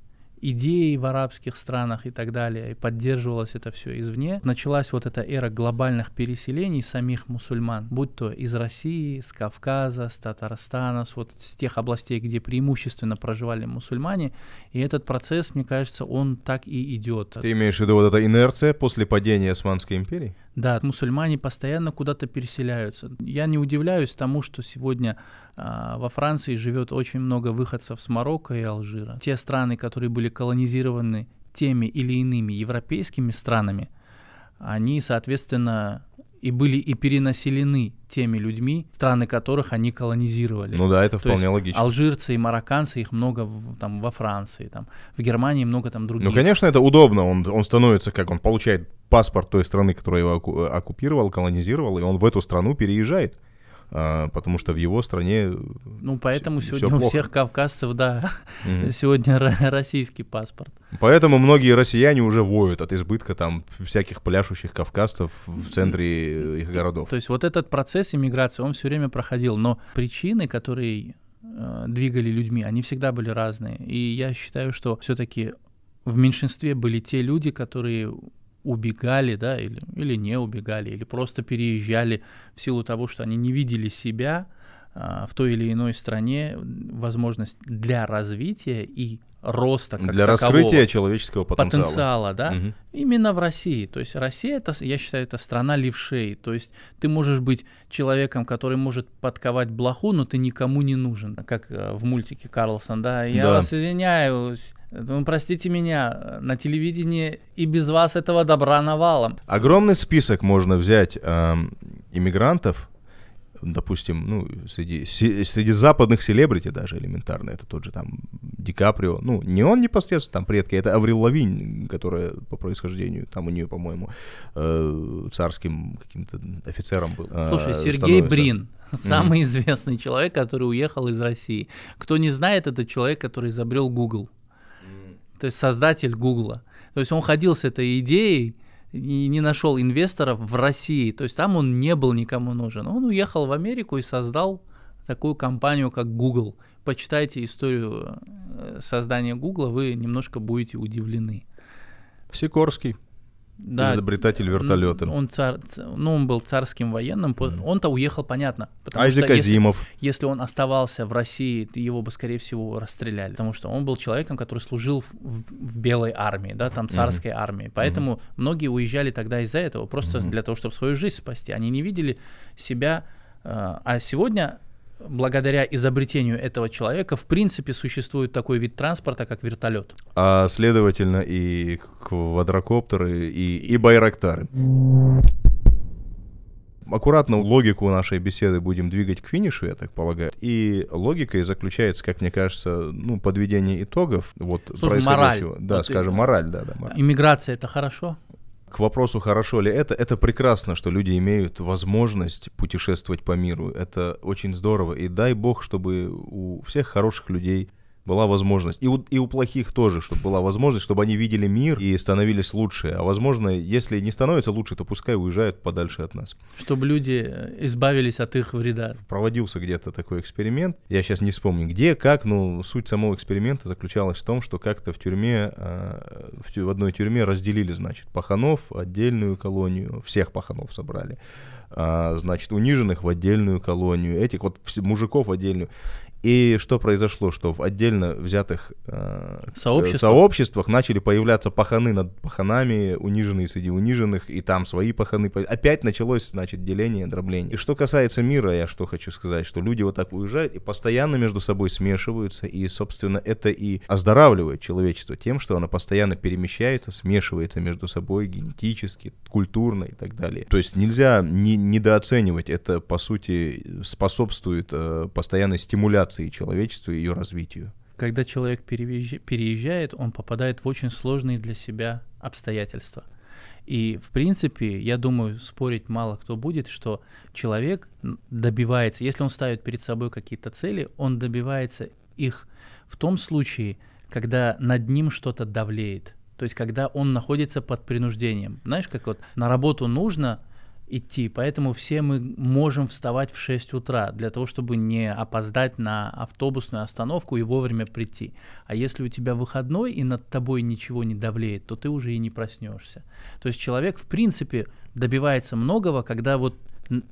идеи в арабских странах и так далее, и поддерживалось это все извне. Началась вот эта эра глобальных переселений самих мусульман, будь то из России, с Кавказа, с Татарстана, с, вот с тех областей, где преимущественно проживали мусульмане, и этот процесс, мне кажется, он так и идет. Ты имеешь в виду вот эта инерция после падения Османской империи? Да, мусульмане постоянно куда-то переселяются. Я не удивляюсь тому, что сегодня а, во Франции живет очень много выходцев с Марокко и Алжира. Те страны, которые были колонизированы теми или иными европейскими странами, они, соответственно, и были и перенаселены теми людьми, страны которых они колонизировали. Ну да, это То вполне есть логично. Алжирцы и марокканцы, их много в, там во Франции, там в Германии много там других. Ну конечно, это удобно, он, он становится как он получает паспорт той страны, которая его оккупировал, колонизировал, и он в эту страну переезжает а, потому что в его стране э, ну поэтому все, сегодня плохо. у всех кавказцев да mm-hmm. сегодня российский паспорт поэтому многие россияне уже воют от избытка там всяких пляшущих кавказцев в центре их городов то есть вот этот процесс иммиграции он все время проходил но причины которые э, двигали людьми они всегда были разные и я считаю что все-таки в меньшинстве были те люди которые убегали, да, или, или не убегали, или просто переезжали в силу того, что они не видели себя а, в той или иной стране возможность для развития и роста как для раскрытия человеческого потенциала, потенциала да, угу. именно в России. То есть Россия это, я считаю, это страна левшей. То есть ты можешь быть человеком, который может подковать блоху, но ты никому не нужен, как э, в мультике Карлсон, да. Я да. вас извиняюсь. Ну, простите меня, на телевидении и без вас этого добра навалом. Огромный список можно взять э, иммигрантов, допустим, ну, среди, среди западных селебрити даже элементарно, это тот же там Ди Каприо, ну, не он непосредственно, там предки, это Аврил Лавин, которая по происхождению, там у нее, по-моему, э, царским каким-то офицером был. Э, Слушай, э, Сергей становится. Брин, самый mm-hmm. известный человек, который уехал из России. Кто не знает, это человек, который изобрел Google, mm-hmm. то есть создатель Гугла. То есть он ходил с этой идеей, и не нашел инвесторов в России. То есть там он не был никому нужен. Он уехал в Америку и создал такую компанию, как Google. Почитайте историю э, создания Google, вы немножко будете удивлены. Сикорский. Да, изобретатель вертолета. Он цар, ну он был царским военным, он-то уехал, понятно. Потому Айзек что Азимов. Если, если он оставался в России, его бы, скорее всего, расстреляли, потому что он был человеком, который служил в, в, в белой армии, да, там царской mm-hmm. армии. Поэтому mm-hmm. многие уезжали тогда из-за этого, просто mm-hmm. для того, чтобы свою жизнь спасти. Они не видели себя. Э, а сегодня благодаря изобретению этого человека, в принципе, существует такой вид транспорта, как вертолет. А, следовательно, и квадрокоптеры, и, и байрактары. Аккуратно логику нашей беседы будем двигать к финишу, я так полагаю. И логика и заключается, как мне кажется, ну, подведение итогов вот Слушай, происходящего. Мораль. Да, вот скажем, и... мораль, да, да. Мораль. Иммиграция это хорошо? к вопросу, хорошо ли это, это прекрасно, что люди имеют возможность путешествовать по миру. Это очень здорово. И дай бог, чтобы у всех хороших людей была возможность. И у, и у плохих тоже, чтобы была возможность, чтобы они видели мир и становились лучше. А возможно, если не становятся лучше, то пускай уезжают подальше от нас. Чтобы люди избавились от их вреда. Проводился где-то такой эксперимент. Я сейчас не вспомню, где, как, но суть самого эксперимента заключалась в том, что как-то в тюрьме, а, в одной тюрьме разделили, значит, паханов, отдельную колонию, всех паханов собрали а, значит, униженных в отдельную колонию, этих вот мужиков в отдельную. И что произошло, что в отдельно взятых э, Сообщество. сообществах начали появляться паханы над паханами, униженные среди униженных, и там свои паханы. Опять началось, значит, деление, дробление. И что касается мира, я что хочу сказать, что люди вот так уезжают и постоянно между собой смешиваются, и, собственно, это и оздоравливает человечество тем, что оно постоянно перемещается, смешивается между собой генетически, культурно и так далее. То есть нельзя не, недооценивать, это, по сути, способствует э, постоянной стимуляции цивилизации, человечеству и ее развитию. Когда человек переезжает, он попадает в очень сложные для себя обстоятельства. И, в принципе, я думаю, спорить мало кто будет, что человек добивается, если он ставит перед собой какие-то цели, он добивается их в том случае, когда над ним что-то давлеет. То есть, когда он находится под принуждением. Знаешь, как вот на работу нужно, идти. Поэтому все мы можем вставать в 6 утра для того, чтобы не опоздать на автобусную остановку и вовремя прийти. А если у тебя выходной и над тобой ничего не давлеет, то ты уже и не проснешься. То есть человек, в принципе, добивается многого, когда вот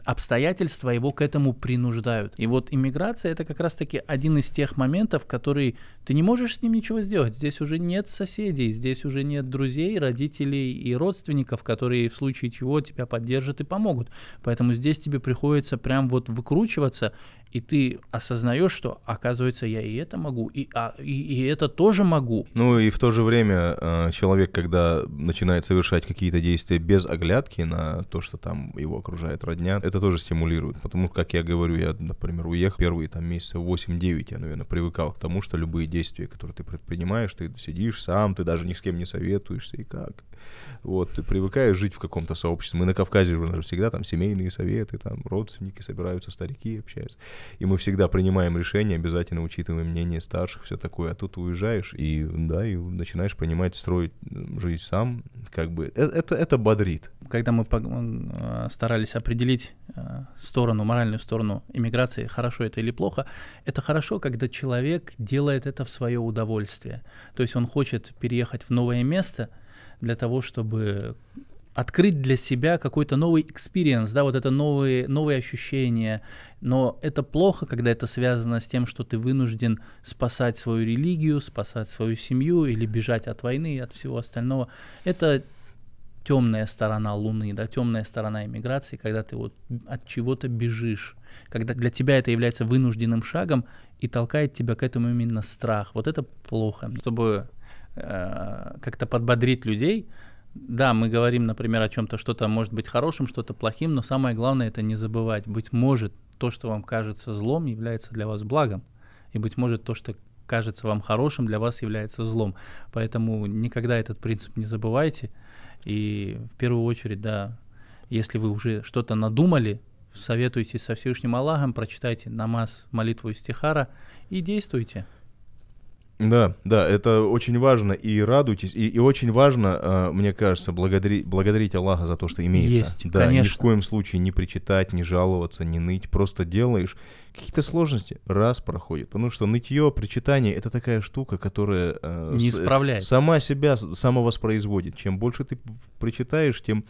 обстоятельства его к этому принуждают. И вот иммиграция это как раз-таки один из тех моментов, который ты не можешь с ним ничего сделать. Здесь уже нет соседей, здесь уже нет друзей, родителей и родственников, которые в случае чего тебя поддержат и помогут. Поэтому здесь тебе приходится прям вот выкручиваться и ты осознаешь, что, оказывается, я и это могу, и, а, и, и это тоже могу. Ну и в то же время э, человек, когда начинает совершать какие-то действия без оглядки на то, что там его окружает родня, это тоже стимулирует. Потому что, как я говорю, я, например, уехал первые там месяца 8-9, я, наверное, привыкал к тому, что любые действия, которые ты предпринимаешь, ты сидишь сам, ты даже ни с кем не советуешься и как. Вот, ты привыкаешь жить в каком-то сообществе. Мы на Кавказе у нас всегда там семейные советы, там родственники собираются, старики общаются и мы всегда принимаем решения, обязательно учитывая мнение старших, все такое. А тут уезжаешь и, да, и начинаешь понимать, строить жизнь сам, как бы, э, это, это бодрит. Когда мы э, старались определить э, сторону, моральную сторону иммиграции, хорошо это или плохо, это хорошо, когда человек делает это в свое удовольствие. То есть он хочет переехать в новое место для того, чтобы открыть для себя какой-то новый экспириенс, да, вот это новые, новые ощущения. Но это плохо, когда это связано с тем, что ты вынужден спасать свою религию, спасать свою семью или бежать от войны и от всего остального. Это темная сторона Луны, да, темная сторона иммиграции, когда ты вот от чего-то бежишь, когда для тебя это является вынужденным шагом и толкает тебя к этому именно страх. Вот это плохо. Чтобы э, как-то подбодрить людей, да, мы говорим, например, о чем-то, что-то может быть хорошим, что-то плохим, но самое главное это не забывать. Быть может, то, что вам кажется злом, является для вас благом. И быть может, то, что кажется вам хорошим, для вас является злом. Поэтому никогда этот принцип не забывайте. И в первую очередь, да, если вы уже что-то надумали, советуйтесь со Всевышним Аллахом, прочитайте намаз, молитву из стихара и действуйте. Да, да, это очень важно, и радуйтесь, и, и очень важно, а, мне кажется, благодарить, благодарить Аллаха за то, что имеется. Есть, да, конечно. ни в коем случае не причитать, не жаловаться, не ныть, просто делаешь. Какие-то сложности раз проходит, потому что нытье, причитание — это такая штука, которая э, не исправляет. сама себя самовоспроизводит. Чем больше ты причитаешь, тем,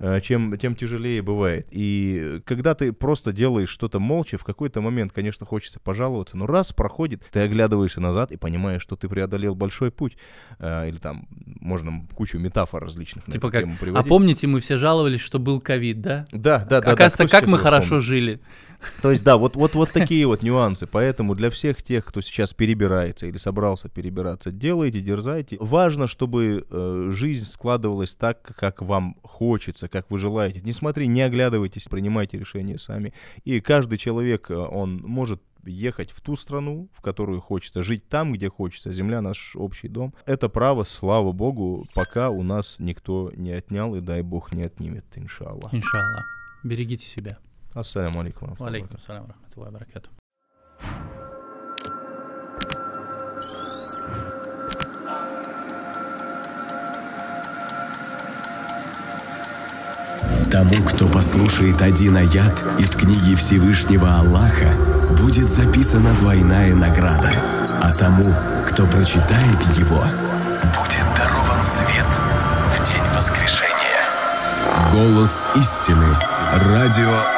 э, чем, тем тяжелее бывает. И когда ты просто делаешь что-то молча, в какой-то момент, конечно, хочется пожаловаться, но раз проходит, ты оглядываешься назад и понимаешь, понимаешь, что ты преодолел большой путь, э, или там можно кучу метафор различных. Типа как, а помните, мы все жаловались, что был ковид, да? Да, да, да. Оказывается, да, как мы хорошо помню? жили. То есть, да, вот, вот, вот такие вот нюансы. Поэтому для всех тех, кто сейчас перебирается или собрался перебираться, делайте, дерзайте. Важно, чтобы э, жизнь складывалась так, как вам хочется, как вы желаете. Не смотри, не оглядывайтесь, принимайте решения сами. И каждый человек, э, он может ехать в ту страну, в которую хочется, жить там, где хочется. Земля — наш общий дом. Это право, слава богу, пока у нас никто не отнял, и дай бог не отнимет, Иншалла. Иншалла. Берегите себя. Ассаляму алейкум. Алейкум ассаляму рахматуллахи Тому, кто послушает один аят из книги Всевышнего Аллаха, будет записана двойная награда. А тому, кто прочитает его, будет дарован свет в день воскрешения. Голос истины. Радио